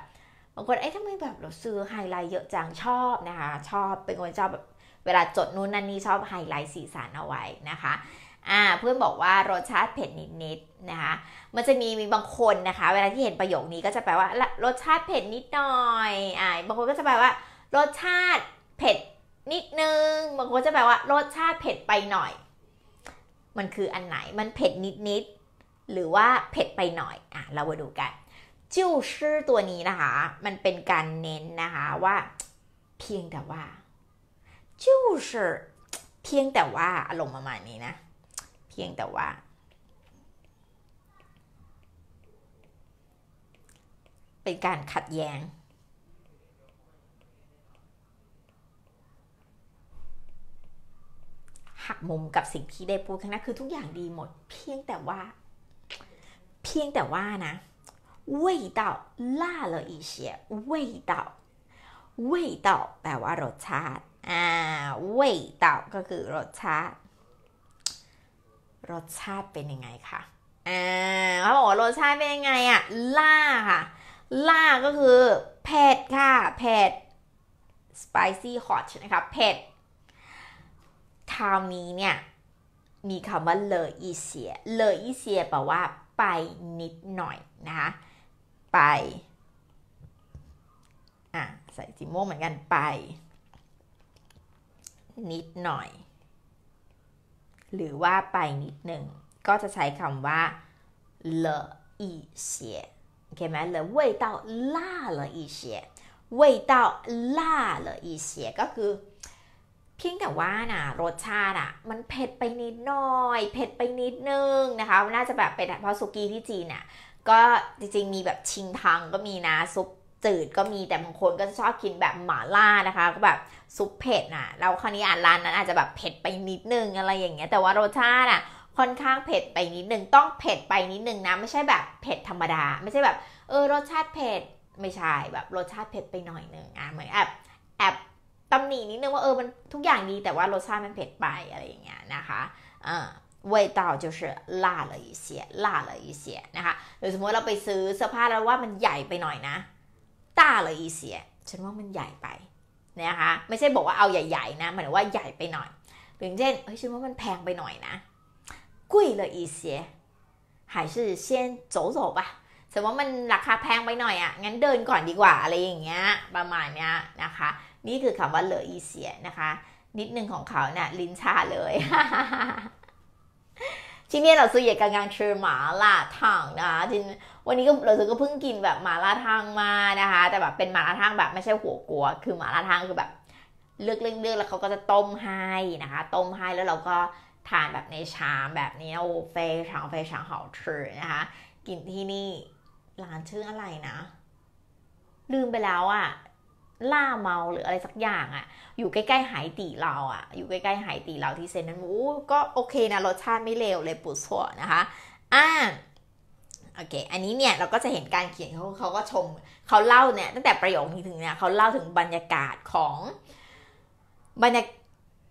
บางคนไอ้ทำไมแบบเราซื้อไฮไลท์เยอะจังชอบนะคะ ชอบเป็นคนชอบแบบ เวลาจดนู้นนั่นนี่ชอบไฮไลท์สีสันเอาไว้นะคะ่าเพื่อนบอกว่ารสชาติเผ็ดนิดๆนะคะ มันจะมีมีบางคนนะคะ เวลาที่เห็นประโยคนี้ก็จะแปลว่ารสชาติเผ็ดนิดหน่อยอ่าบางคนก็จะแปลว่า รสชาติเผ็ดนิดนึงบางคนจะแปลว่า รสชาติเผ็ดไปหน่อย มันคืออันไหน มันเผ็ดนิดๆหรือว่าเผ็ดไปหน่อยอ่ะเรามาดูกัน จิ้วชื่อตัวนี้นะคะ มันเป็นการเน้นนะคะว่า เพียงแต่ว่าจิ้วชื่อเพียงแต่ว่าอารมณ์ประมาณนี้นะเพียงแต่ว่า เป็นการขัดแย้ง หักมุมกับสิ่งที่ได้พูดคณะคือทุกอย่างดีหมดเพียงแต่ว่า เพียงแต่ว่านะ味道辣了一些味道味道แปลว่ารสชาติอ่า味道ก็คือรสชาติรสชาติเป็นยังไงคะ อ่าเขาบอกว่ารสชาติเป็นยังไงอะล่าค่ะ ล่าก็คือเผ็ดค่ะ เผ็ด spicy hot นะคะเผ็ดคราวนี้เนี่ย มีคำว่า เลออีเสีย เลออีเสีย แปลว่าไปนิดหน่อยนะคะ ไป อ่ะ ใส่จิโม่เหมือนกัน ไป นิดหน่อยหรือว่าไปนิดหนึ่งก็จะใช้คำว่า了一些โอเคไหม了味道辣了一些味道辣了一些ก็คือ เพียงแต่ว่านะรสชาติอ่ะ มันเผ็ดไปนิดหน่อย เผ็ดไปนิดนึงนะคะ น่าจะแบบเป็นเพราะสุกี้ที่จีนอ่ะ ก็จริงๆ มีแบบชิงทังก็มีนะซุปจืดก็มีแต่บางคนก็ชอบกินแบบหม่าล่านะคะก็แบบซุปเผ็ดอ่ะเราคราวนี้อ่านร้านนั้นอาจจะแบบเผ็ดไปนิดนึงอะไรอย่างเงี้ยแต่ว่ารสชาติอ่ะค่อนข้างเผ็ดไปนิดนึงต้องเผ็ดไปนิดนึงนะไม่ใช่แบบเผ็ดธรรมดา ไม่ใช่แบบเออรสชาติเผ็ดไม่ใช่แบบรสชาติเผ็ดไปหน่อยนึงอ่ะเหมือนแอบแอบตำหนินิดนึงว่าเออมันทุกอย่างดีแต่ว่ารสชาติมันเผ็ดไปอะไรอย่างเงี้ยนะคะอ่า味道就是辣了一些辣了一些นะคะหรือสมมติเราไปซื้อเสื้อผ้าแล้วว่ามันใหญ่ไปหน่อยนะต้าเลยอีเสียฉันว่ามันใหญ่ไปนะคะไม่ใช่บอกว่าเอาใหญ่ๆนะ หมายถึงว่าใหญ่ไปหน่อย อย่างเช่นเฮ้ยฉันว่ามันแพงไปหน่อยนะ กุ้ยเลยอีเสีย还是先走走吧สมมติว่ามันราคาแพงไปหน่อยอะ่ะงั้นเดินก่อนดีกว่า อะไรอย่างเงี้ย ประมาณเนี้ยนะคะ นี่คือคำว่าเหลืออีเสียนะคะ นิดนึงของเขาเนะ่ยลิ้นชาเลย今天老师也刚刚吃麻辣烫นะคะ今วันนี้ก็เราซื้อก็เพิ่งกินแบบมาล่าทางมานะคะ แต่แบบเป็นมาล่าทางแบบไม่ใช่หัวกัว คือมาล่าทางคือแบบ เลือกเลือกแล้วเขาก็จะต้มให้นะคะต้มให้แล้วเราก็ทานแบบในชามแบบนี้โอ้เฟยชางเฟยชางหอชื่นะคะกินที่นี่ร้านชื่ออะไรนะลืมไปแล้วอะ่ะล่าเมาหรืออะไรสักอย่างอะ่ะอยู่ใกล้ๆหายตีเราอะ่ะอยู่ใกล้ๆหายตีเราที่เซนนั้นโอ้ก็โอเคนะรสชาติไม่เลวเลยปุบสัวนะคะอ่าโอเคอันนี้เนี่ยเราก็จะเห็นการเขียนเขาเขาก็ชมเขาเล่าเนี่ยตั้งแต่ประโยคนี้ถึงเนี่ยเขาเล่าถึงบรรยากาศของบรรยาก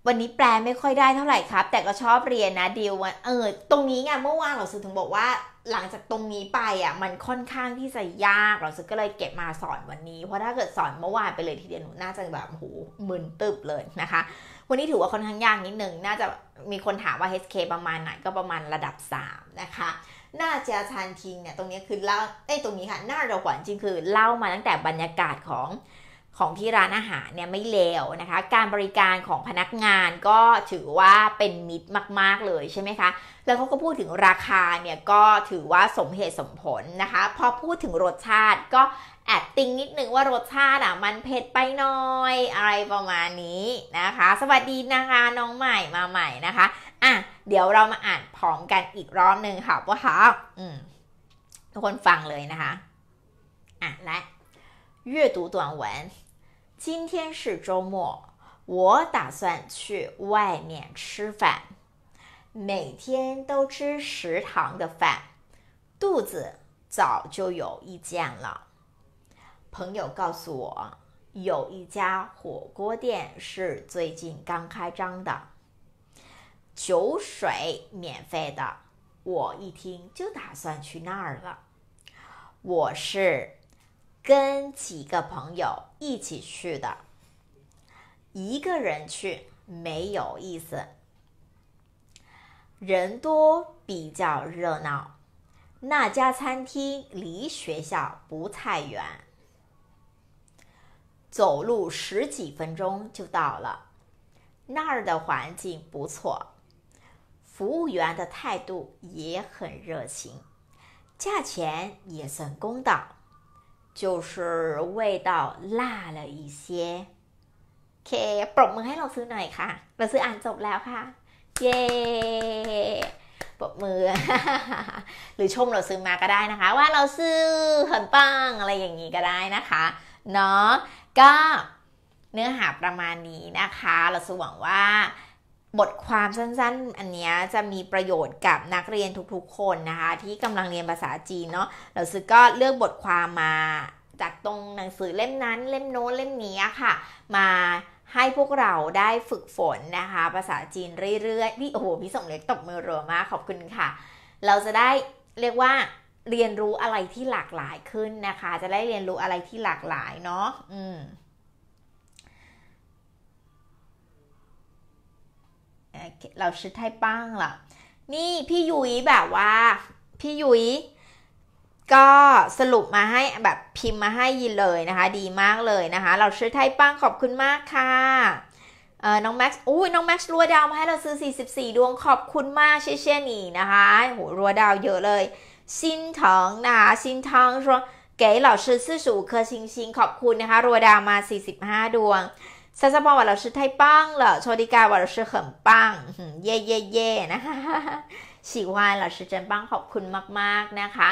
วันนี้แปลไม่ค่อยได้เท่าไหร่ครับแต่ก็ชอบเรียนนะดยวเออตรงนี้ไงเมื่อวานเราสื่อถึงบอกว่าหลังจากตรงนี้ไปอ่ะมันค่อนข้างที่จะยาก เราสื่อก็เลยเก็บมาสอนวันนี้ เพราะถ้าเกิดสอน เมื่อวานไปเลยทีเดียวหนูน่าจะแบบโหมึนตึบเลยนะคะ วันนี้ถือว่าค่อนข้างยากนิดนึงน่าจะมีคนถามว่า HK ประมาณไหนก็ประมาณระดับ3นะคะหน้าจะชานทิงเนี่ยตรงนี้คือเล่าไอ้ตรงนี้ค่ะหน้าเราขวัญจริงคือเล่ามาตั้งแต่บรรยากาศของของที่ร้านอาหารเนี่ยไม่เลวนะคะ การบริการของพนักงานก็ถือว่าเป็นมิตรมากๆเลยใช่ไหมคะ แล้วเขาก็พูดถึงราคาเนี่ยก็ถือว่าสมเหตุสมผลนะคะ พอพูดถึงรสชาติก็แอบติงนิดนึงว่ารสชาติอ่ะมันเผ็ดไปหน่อยอะไรประมาณนี้นะคะ สวัสดีนะคะน้องใหม่มาใหม่นะคะ อ่ะเดี๋ยวเรามาอ่านพร้อมกันอีก รอบหนึ่งค่ะว่าค่ะอืมทุกคนฟังเลยนะคะ อ่ะและ阅读短文。今天是周末，我打算去外面吃饭。每天都吃食堂的饭，肚子早就有意见了。朋友告诉我，有一家火锅店是最近刚开张的，酒水免费的。我一听就打算去那儿了。我是。跟几个朋友一起去的，一个人去没有意思，人多比较热闹。那家餐厅离学校不太远，走路十几分钟就到了。那儿的环境不错，服务员的态度也很热情，价钱也算公道。就是味道辣了一些เคปรบมือให้เราซื้อหน่อยค่ะ เราซื้ออ่านจบแล้วค่ะ เย้ปรบมือ หรือชมเราซื้อมาก็ได้นะคะ ว่าเราซื้อเหินปังอะไรอย่างนี้ก็ได้นะคะ เนาะก็เนื้อหาประมาณนี้นะคะ เราสหวังว่าบทความสั้น ๆ อันนี้จะมีประโยชน์กับนักเรียนทุกๆคนนะคะ ที่กำลังเรียนภาษาจีนเนาะเราซื้อก็เลือกบทความมาจากตรงหนังสือเล่มนั้น เล่มโน้เล่มนี้ค่ะ มาให้พวกเราได้ฝึกฝนนะคะ ภาษาจีนเรื่อยๆพี่โอ้โหพี่สมเล็กตบมือรัวมากขอบคุณค่ะ เราจะได้เรียกว่าเรียนรู้อะไรที่หลากหลายขึ้นนะคะ จะได้เรียนรู้อะไรที่หลากหลายเนาะอืม老师太棒了นี่พี่ยุ้ยแบบว่าพี่ยุ้ยก็สรุปมาให้แบบพิมพ์มาให้ยินเลยนะคะ ดีมากเลยนะคะ เราชื่อไทยปังขอบคุณมากค่ะเออน้องแม็กซ์อุ้ยน้องแม็กซ์รัวดาวมาให้เราซื้อ 44 ดวง ขอบคุณมากเช่เชนี่นะคะโหรัวดาวเยอะเลยซินถังนะคะซินถัง说给老师45颗星星ขอบคุณนะคะ รัวดาวมา45ดวงซาซาบอว่าเราชื่อไทยปังเหรอโชติกาว่าเราชื่อเขิมปังเย่เย่เย่นะคะฉีวานเราชื่อเจนปัง ขอบคุณมากๆนะคะ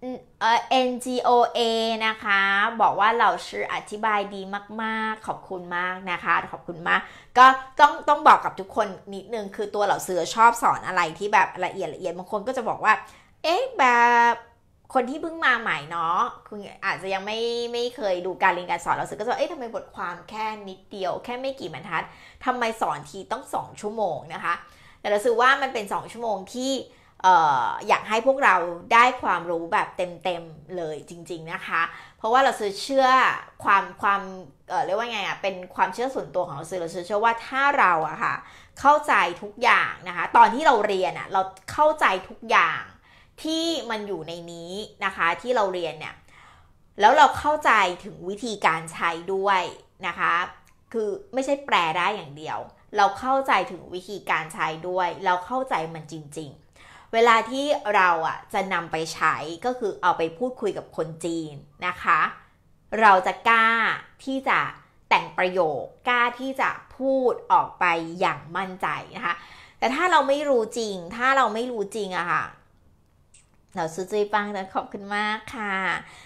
เอจี NGOA นะคะบอกว่าเราชื่ออธิบายดีมากๆ ขอบคุณมากนะคะ ขอบคุณมาก ก็ต้องต้องบอกกับทุกคนนิดนึงคือตัวเหล่าเสือชอบสอนอะไรที่แบบละเอียดละเอียด บางคนก็จะบอกว่า เอ๊ะแบบคนที่เพิ่งมาใหม่เนาะคุณอาจจะยังไม่ไม่เคยดูการเรียนการสอน เราสึกก็จะเอ๊ะทำไมบทความแค่นิดเดียว แค่ไม่กี่บรรทัด ทำไมสอนทีต้องสองชั่วโมงนะคะ แต่เราสึกว่ามันเป็นสองชั่วโมงที่อ อยากให้พวกเราได้ความรู้แบบเต็มๆเลยจริงๆนะคะ เพราะว่าเราือเชื่อความความเรียกว่าไงอ่ะ เป็นความเชื่อส่วนตัวของเราซื้อเราือเชื่อว่าถ้าเราอะค่ะ เข้าใจทุกอย่างนะคะ ตอนที่เราเรียนอะเรา เข้าใจทุกอย่างที่มันอยู่ในนี้นะคะที่เราเรียนเนี่ยแล้วเราเข้าใจถึงวิธีการใช้ด้วยนะคะ คือไม่ใช่แปลได้อย่างเดียว เราเข้าใจถึงวิธีการใช้ด้วย เราเข้าใจมันจริง ๆ เวลาที่เราอ่ะจะนำไปใช้ก็คือเอาไปพูดคุยกับคนจีนนะคะ เราจะกล้าที่จะแต่งประโยคกล้าที่จะพูดออกไปอย่างมั่นใจนะคะแต่ถ้าเราไม่รู้จริง ถ้าเราไม่รู้จริงอะค่ะเราซื้อจียปังนะขอบคุณมากค่ะ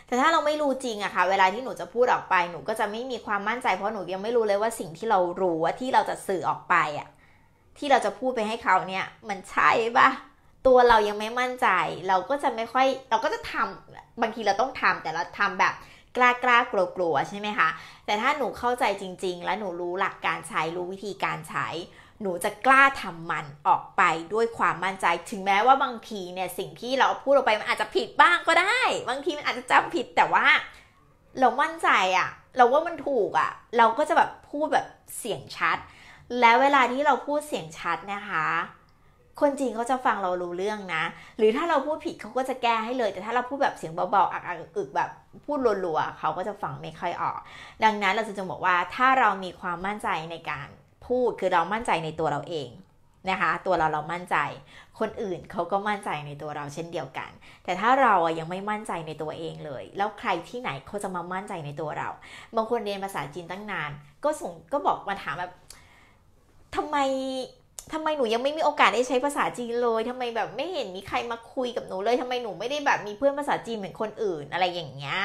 แต่ถ้าเราไม่รู้จริงอะค่ะ เวลาที่หนูจะพูดออกไป หนูก็จะไม่มีความมั่นใจ เพราะหนูยังไม่รู้เลยว่าสิ่งที่เรารู้ว่าที่เราจะสื่อออกไปอะที่เราจะพูดไปให้เขาเนี่ย มันใช่ปะตัวเรายังไม่มั่นใจ เราก็จะไม่ค่อย เราก็จะทำบางทีเราต้องทำ แต่เราทำแบบกล้ากล้ากลัวกลัวใช่ไหมคะ แต่ถ้าหนูเข้าใจจริง ๆ และหนูรู้หลักการใช้ รู้วิธีการใช้หนูจะกล้าทำมันออกไปด้วยความมั่นใจ ถึงแม้ว่าบางทีเนี่ยสิ่งที่เราพูดออกไปมันอาจจะผิดบ้างก็ได้ บางทีมันอาจจะจำผิดแต่ว่าเรามั่นใจอะเราว่ามันถูกอะเราก็จะแบบพูดแบบเสียงชัด แล้วเวลาที่เราพูดเสียงชัดนะคะ คนจริงเขาจะฟังเรารู้เรื่องนะ หรือถ้าเราพูดผิดเขาก็จะแก้ให้เลย แต่ถ้าเราพูดแบบเสียงเบาๆอักอักอึกแบบ พูดรัวๆเขาก็จะฟังไม่ค่อยออกดังนั้นเราจะจงบอกว่าถ้าเรามีความมั่นใจในการพูดคือเรามั่นใจในตัวเราเองนะคะ ตัวเราเรามั่นใจ คนอื่นเขาก็มั่นใจในตัวเราเช่นเดียวกัน แต่ถ้าเราอะยังไม่มั่นใจในตัวเองเลยแล้วใครที่ไหนเขาจะมามั่นใจในตัวเรา บางคนเรียนภาษาจีนตั้งนานก็ส่งก็บอกมาถามแบบทำไมทำไมหนูยังไม่มีโอกาสได้ใช้ภาษาจีนเลยทำไมแบบไม่เห็นมีใครมาคุยกับหนู เลยทำไมหนูไม่ได้แบบมีเพื่อนภาษาจีนเหมือนคนอื่นอะไรอย่างเงี้ย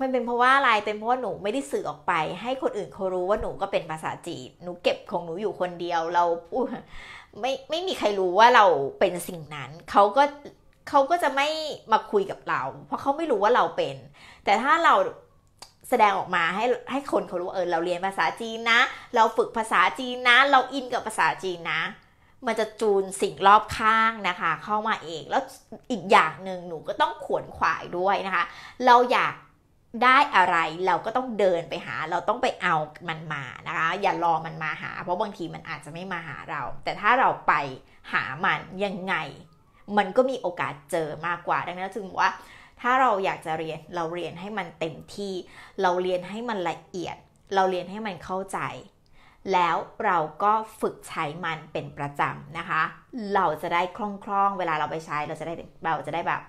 มันเป็นเพราะว่าอะไรเป็นเพราะว่าหนูไม่ได้สื่อออกไป ให้คนอื่นเขารู้ว่าหนูก็เป็นภาษาจีน หนูเก็บของหนูอยู่คนเดียวเราไม่ไม่มีใครรู้ว่าเราเป็นสิ่งนั้น เขาก็เขาก็จะไม่มาคุยกับเรา เพราะเขาไม่รู้ว่าเราเป็น แต่ถ้าเราแสดงออกมาให้ให้คนเขารู้เออเราเรียนภาษาจีนนะเราฝึกภาษาจีนนะ เราอินกับภาษาจีนนะ มันจะจูนสิ่งรอบข้างนะคะ เข้ามาเองแล้วอีกอย่างหนึ่งหนูก็ต้องขวนขวายด้วยนะคะเราอยากได้อะไรเราก็ต้องเดินไปหาเราต้องไปเอามันมานะคะ อย่ารอมันมาหา เพราะบางทีมันอาจจะไม่มาหาเรา แต่ถ้าเราไปหามันยังไง มันก็มีโอกาสเจอมากกว่าดังนั้นจึงว่า ถ้าเราอยากจะเรียนเราเรียนให้มันเต็มที่ เราเรียนให้มันละเอียด เราเรียนให้มันเข้าใจ แล้วเราก็ฝึกใช้มันเป็นประจำนะคะ เราจะได้คล่องๆเวลาเราไปใช้เราจะได้เราจะได้แบบ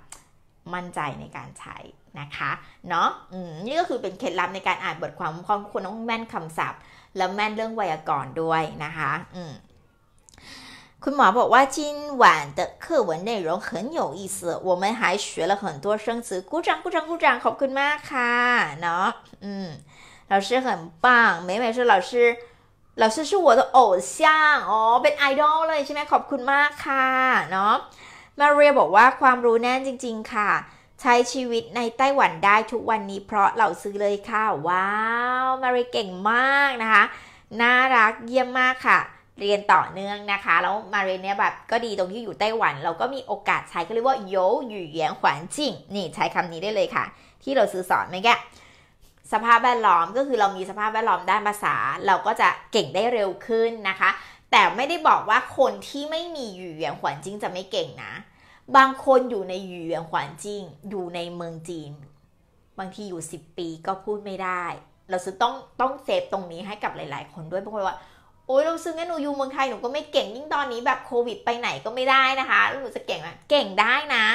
มั่นใจในการใช้นะคะเนาะนี่ก็คือเป็นเคล็ดลับในการอ่านบทความของคต้องแม่นคำศัพท์ และแม่นเรื่องไวยากรณ์ด้วยนะคะ อืมคุณหมอบอก ว่า今晚的课文内容很有意思我们还学了很多生词鼓掌鼓掌鼓掌ขอบคุณมากค่ะ เนาะ อืม老师很棒美美说老师老师是我的偶像อ๋อเป็นไอดอลเลยใช่ไหมขอบคุณมากค่ะ เนาะมาเรียบอกว่าความรู้แน่นจริง ๆค่ะใช้ชีวิตในไต้หวันได้ทุกวันนี้เพราะเราซื้อเลยค่ะ ว้าวมาริเก่งมากนะคะ น่ารักเยี่ยมมากค่ะ เรียนต่อเนื่องนะคะ แล้วมาเรียนเนี่ย แบบก็ดีตรงที่อยู่ไต้หวัน เราก็มีโอกาสใช้ก็เรียกว่าโยหยู่เหยียงขวัญจิงนี่ใช้คำนี้ได้เลยค่ะ ที่เราซื้อสอนเม่อกีสภาพแวดล้อมก็คือเรามีสภาพแวดล้อมด้านภาษา เราก็จะเก่งได้เร็วขึ้นนะคะ แต่ไม่ได้บอกว่าคนที่ไม่มีอยู่อยียงขวัญจิงจะไม่เก่งนะบางคนอยู่ในหยวนขวานจิ้งอยู่ในเมืองจีน บางทีอยู่สิบปีก็พูดไม่ได้ เราซึ่งต้องต้องเซฟตรงนี้ให้กับหลาย ๆ คนด้วยบางคนว่า โอ้ยเราซึ่งงั้นหนูอยู่เมืองไทยหนูก็ไม่เก่งยิ่งตอนนี้แบบโควิด ไปไหนก็ไม่ได้นะคะแล้วหนูจะเก่งไหมเก่งได้นะ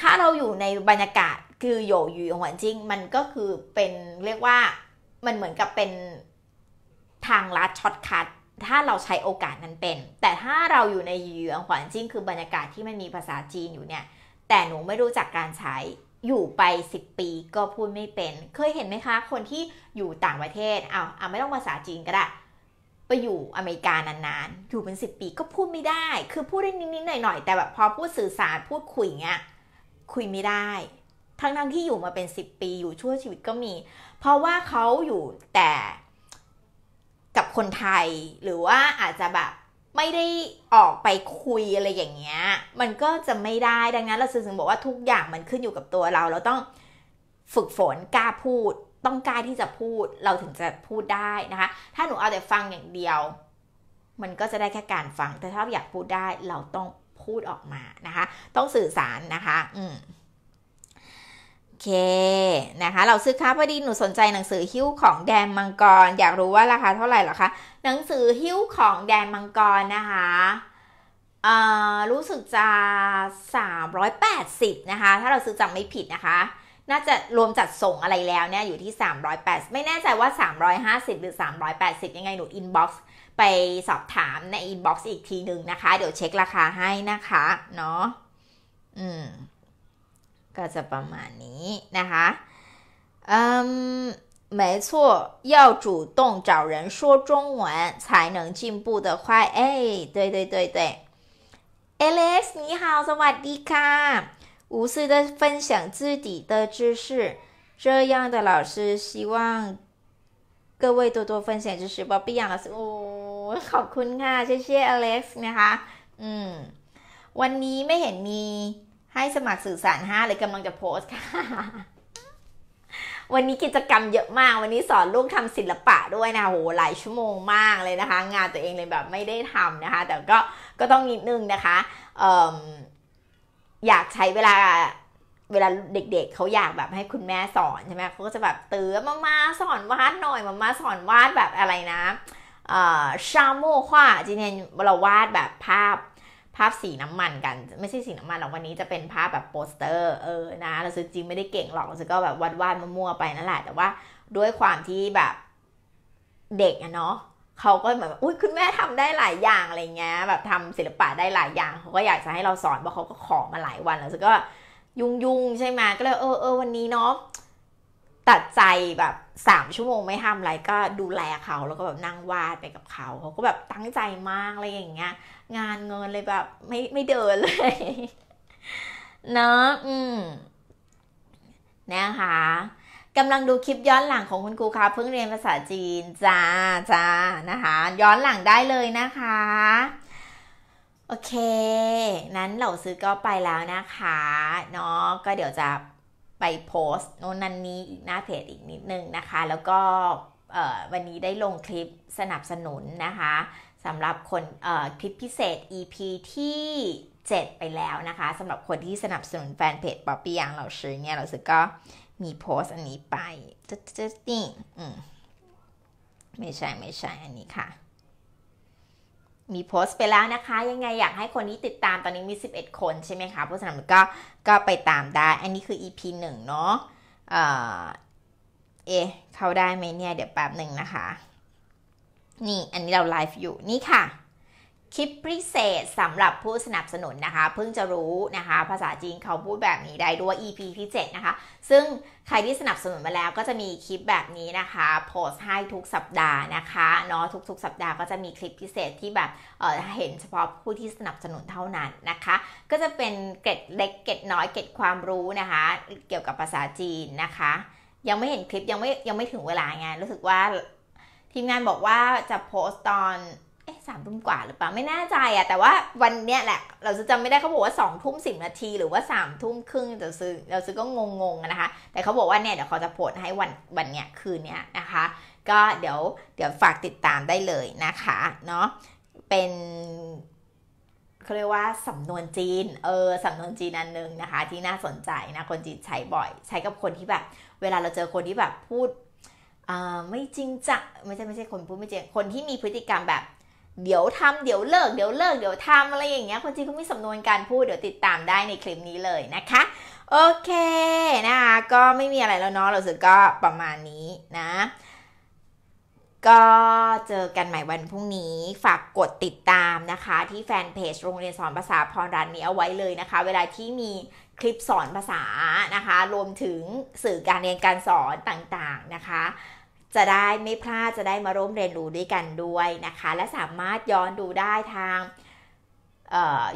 ถ้าเราอยู่ในบรรยากาศคือโยอยู่หวนจิ้งมันก็คือเป็นเรียกว่ามันเหมือนกับเป็นทางลัดช็อตคัทถ้าเราใช้โอกาสนั้นเป็น แต่ถ้าเราอยู่ในเหยื่อขวานจิ้งคือบรรยากาศที่มันมีภาษาจีนอยู่เนี่ย แต่หนูไม่รู้จักการใช้ อยู่ไป 10 ปีก็พูดไม่เป็น เคยเห็นไหมคะ คนที่อยู่ต่างประเทศเอาเอาไม่ต้องภาษาจีนก็ได้ ไปอยู่อเมริกานานๆ อยู่เป็น 10 ปีก็พูดไม่ได้ คือพูดได้นิดๆหน่อยๆ แต่แบบพอพูดสื่อสาร พูดคุยเงี้ย คุยไม่ได้ ทั้งๆที่อยู่มาเป็น 10 ปี อยู่ชั่วชีวิตก็มี เพราะว่าเขาอยู่แต่กับคนไทย หรือว่าอาจจะแบบไม่ได้ออกไปคุยอะไรอย่างเงี้ยมันก็จะไม่ได้ดังนั้นเราจึงบอกว่าทุกอย่างมันขึ้นอยู่กับตัวเราเราต้องฝึกฝนกล้าพูด ต้องกล้าที่จะพูด เราถึงจะพูดได้นะคะ ถ้าหนูเอาแต่ฟังอย่างเดียว มันก็จะได้แค่การฟัง แต่ถ้าอยากพูดได้เราต้องพูดออกมานะคะ ต้องสื่อสารนะคะ อืมเคนะคะ เราซื้อค้าพอดีหนูสนใจหนังสือหิ้วของแดนมังกร อยากรู้ว่าราคาเท่าไหร่หรอคะหนังสือหิ้วของแดนมังกรนะคะ รู้สึกจะ380นะคะถ้าเราซื้อจำไม่ผิดนะคะ น่าจะรวมจัดส่งอะไรแล้วเนี่ย อยู่ที่380ไม่แน่ใจว่า 350 หรือ 380 ยังไงหนูอินบ็อกซ์ไปสอบถามในอินบ็อกซ์อีกทีหนึ่งนะคะ เดี๋ยวเช็คราคาให้นะคะ เนาะอืม要怎么嘛？你那哈？嗯，没错，要主动找人说中文才能进步的快。哎，对对对对 a l e 你好，是瓦迪卡无私的分享自己的知识，这样的老师希望各位多多分享知识吧。不然哦，好困啊，谢谢 Alex，那哈，嗯，今天没见你。ให้สมัครสื่อสารห้าเลยกำลังจะโพสค่ะ วันนี้กิจกรรมเยอะมาก วันนี้สอนลูกทำศิลปะด้วยนะโหหลายชั่วโมงมากเลยนะคะ งานตัวเองเลยแบบไม่ได้ทำนะคะ แต่ก็ก็ต้องนิดนึงนะคะอออยากใช้เวลาเวลาเด็กๆเเขาอยากแบบให้คุณแม่สอนใช่ไหมเขาก็จะแบบเตือมามาสอนวาดหน่อยมามาสอนวาดแบบอะไรนะชาโมควาจีเนียเราวาดแบบภาพภาพสีน้ำมันกัน ไม่ใช่สีน้ำมัน หรอกวันนี้จะเป็นภาพแบบโปสเตอร์ เออนะเราซื้อจริงไม่ได้เก่งหรอกเราซื้อก็แบบวาดวาดมั่วๆไปนั่นแหละ แต่ว่าด้วยความที่แบบ เด็กอะเนาะเขาก็เหมือนอุ้ยคุณแม่ทำได้หลายอย่างอะไรเงี้ยแบบทำศิลปะได้หลายอย่างเขาก็อยากจะให้เราสอนเพราะเขาก็ขอมาหลายวัน แล้วก็ยุ่งยุ่งใช่ไหมก็เลยเออเออวันนี้เนาะตัดใจแบบสามชั่วโมงไม่ทำอะไรก็ดูแลเขา แล้วก็แบบนั่งวาดไปกับเขาเขาก็แบบตั้งใจมากอะไรอย่างเงี้ย งานเงินเลยแบบ ไม่ไม่เดิน เลยเนาะอืม นะคะกำลังดูคลิปย้อนหลังของคุณครูคะเพิ่งเรียนภาษาจีนจ้าจ้านะคะ ย้อนหลังได้เลยนะคะ โอเค นั้นเหล่าซื้อก็ไปแล้วนะคะเนาะก็เดี๋ยวจะไปโพสโน่นนั่นนี้อีกหน้าเพจอีกนิดนึงนะคะ แล้วก็วันนี้ได้ลงคลิปสนับสนุนนะคะสำหรับคนคลิปพิเศษ EP ที่ 7 ไปแล้วนะคะสำหรับคนที่สนับสนุนแฟนเพจป๊อปปี้ยังเราซื้อเนี่ยเราซื้อก็มีโพสอันนี้ไปตึ๊ดตึ๊ดนี่ไม่ใช่ไม่ใช่อันนี้ค่ะมีโพสต์ไปแล้วนะคะ ยังไงอยากให้คนนี้ติดตามตอนนี้มี 11 คนใช่ไหมคะเพราะฉะนั้นก็ก็ไปตามได้ อันนี้คือ EP 1 เนาะเออเอเข้าได้ไหมเนี่ย เดี๋ยวแป๊บหนึ่งนะคะ นี่ อันนี้เราไลฟ์อยู่นี่ค่ะคลิปพิเศษสำหรับผู้สนับสนุนนะคะ เพิ่งจะรู้นะคะ ภาษาจีนเขาพูดแบบนี้ได้ด้วย EP ที่ษนะคะ ซึ่งใครที่สนับสนุนมาแล้วก็จะมีคลิปแบบนี้นะคะ โพสให้ทุกสัปดาห์นะคะเนาะทุก ๆ สัปดาห์ก็จะมีคลิปพิเศษที่แบบเเห็นเฉพาะผู้ที่สนับสนุนเท่านั้นนะคะ ก็จะเป็นเกร็ดเล็กเกร็ดน้อยเกร็ดความรู้นะคะ เกี่ยวกับภาษาจีนนะคะ ยังไม่เห็นคลิปยังไม่ยังไม่ถึงเวลาไงรู้สึกว่าทีมงานบอกว่าจะโพสตอนเอ๊ะสามทุ่มกว่าหรือเปล่าไม่แน่ใจอะแต่ว่าวันเนี้ยแหละเราจะจำไม่ได้เขาบอกว่าสองทุ่มสิบนาทีหรือว่าสามทุ่มครึ่งเราซื้อเราซื้อก็งงๆนะคะแต่เขาบอกว่าเนี่ยเดี๋ยวเขาจะโพสให้วันวันเนี้ยคืนเนี้ยนะคะก็เดี๋ยวเดี๋ยวฝากติดตามได้เลยนะคะเนาะเป็นเขาเรียกว่าสำนวนจีนเออสำนวนจีนอันนึงนะคะที่น่าสนใจนะคนจีนใช้บ่อย ใช้กับคนที่แบบเวลาเราเจอคนที่แบบพูดไม่จริงจังไม่ใช่ไม่ใช่คนพูดไม่จริงคนที่มีพฤติกรรมแบบเดี๋ยวทำเดี๋ยวเลิกเดี๋ยวเลิกเดี๋ยวทำอะไรอย่างเงี้ยคนจีนเขามีสำนวนการพูดเดี๋ยวติดตามได้ในคลิปนี้เลยนะคะ โอเคนะคะก็ไม่มีอะไรแล้วเนาะเราสึกก็ประมาณนี้นะ ก็เจอกันใหม่วันพรุ่งนี้ฝากกดติดตามนะคะที่แฟนเพจโรงเรียนสอนภาษาพรรันนี้เอาไว้เลยนะคะ เวลาที่มีคลิปสอนภาษานะคะ รวมถึงสื่อการเรียนการสอนต่างๆนะคะจะได้ไม่พลาดจะได้มาร่วมเรียนรู้ด้วยกันด้วยนะคะ และสามารถย้อนดูได้ทาง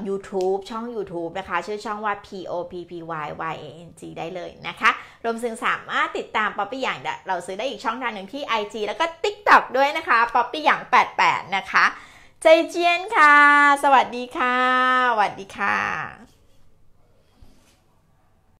ยูทูบช่อง YouTube นะคะชื่อช่องว่า P O P P Y Y A N G ได้เลยนะคะ รวมถึงสามารถติดตามป๊อปปี้หยางเราซื้อได้อีกช่องทางหนึ่งที่ IG แล้วก็ TikTok ด้วยนะคะป๊อปปี้หยาง88 นะคะ ใจเจียนค่ะ สวัสดีค่ะ สวัสดีค่ะ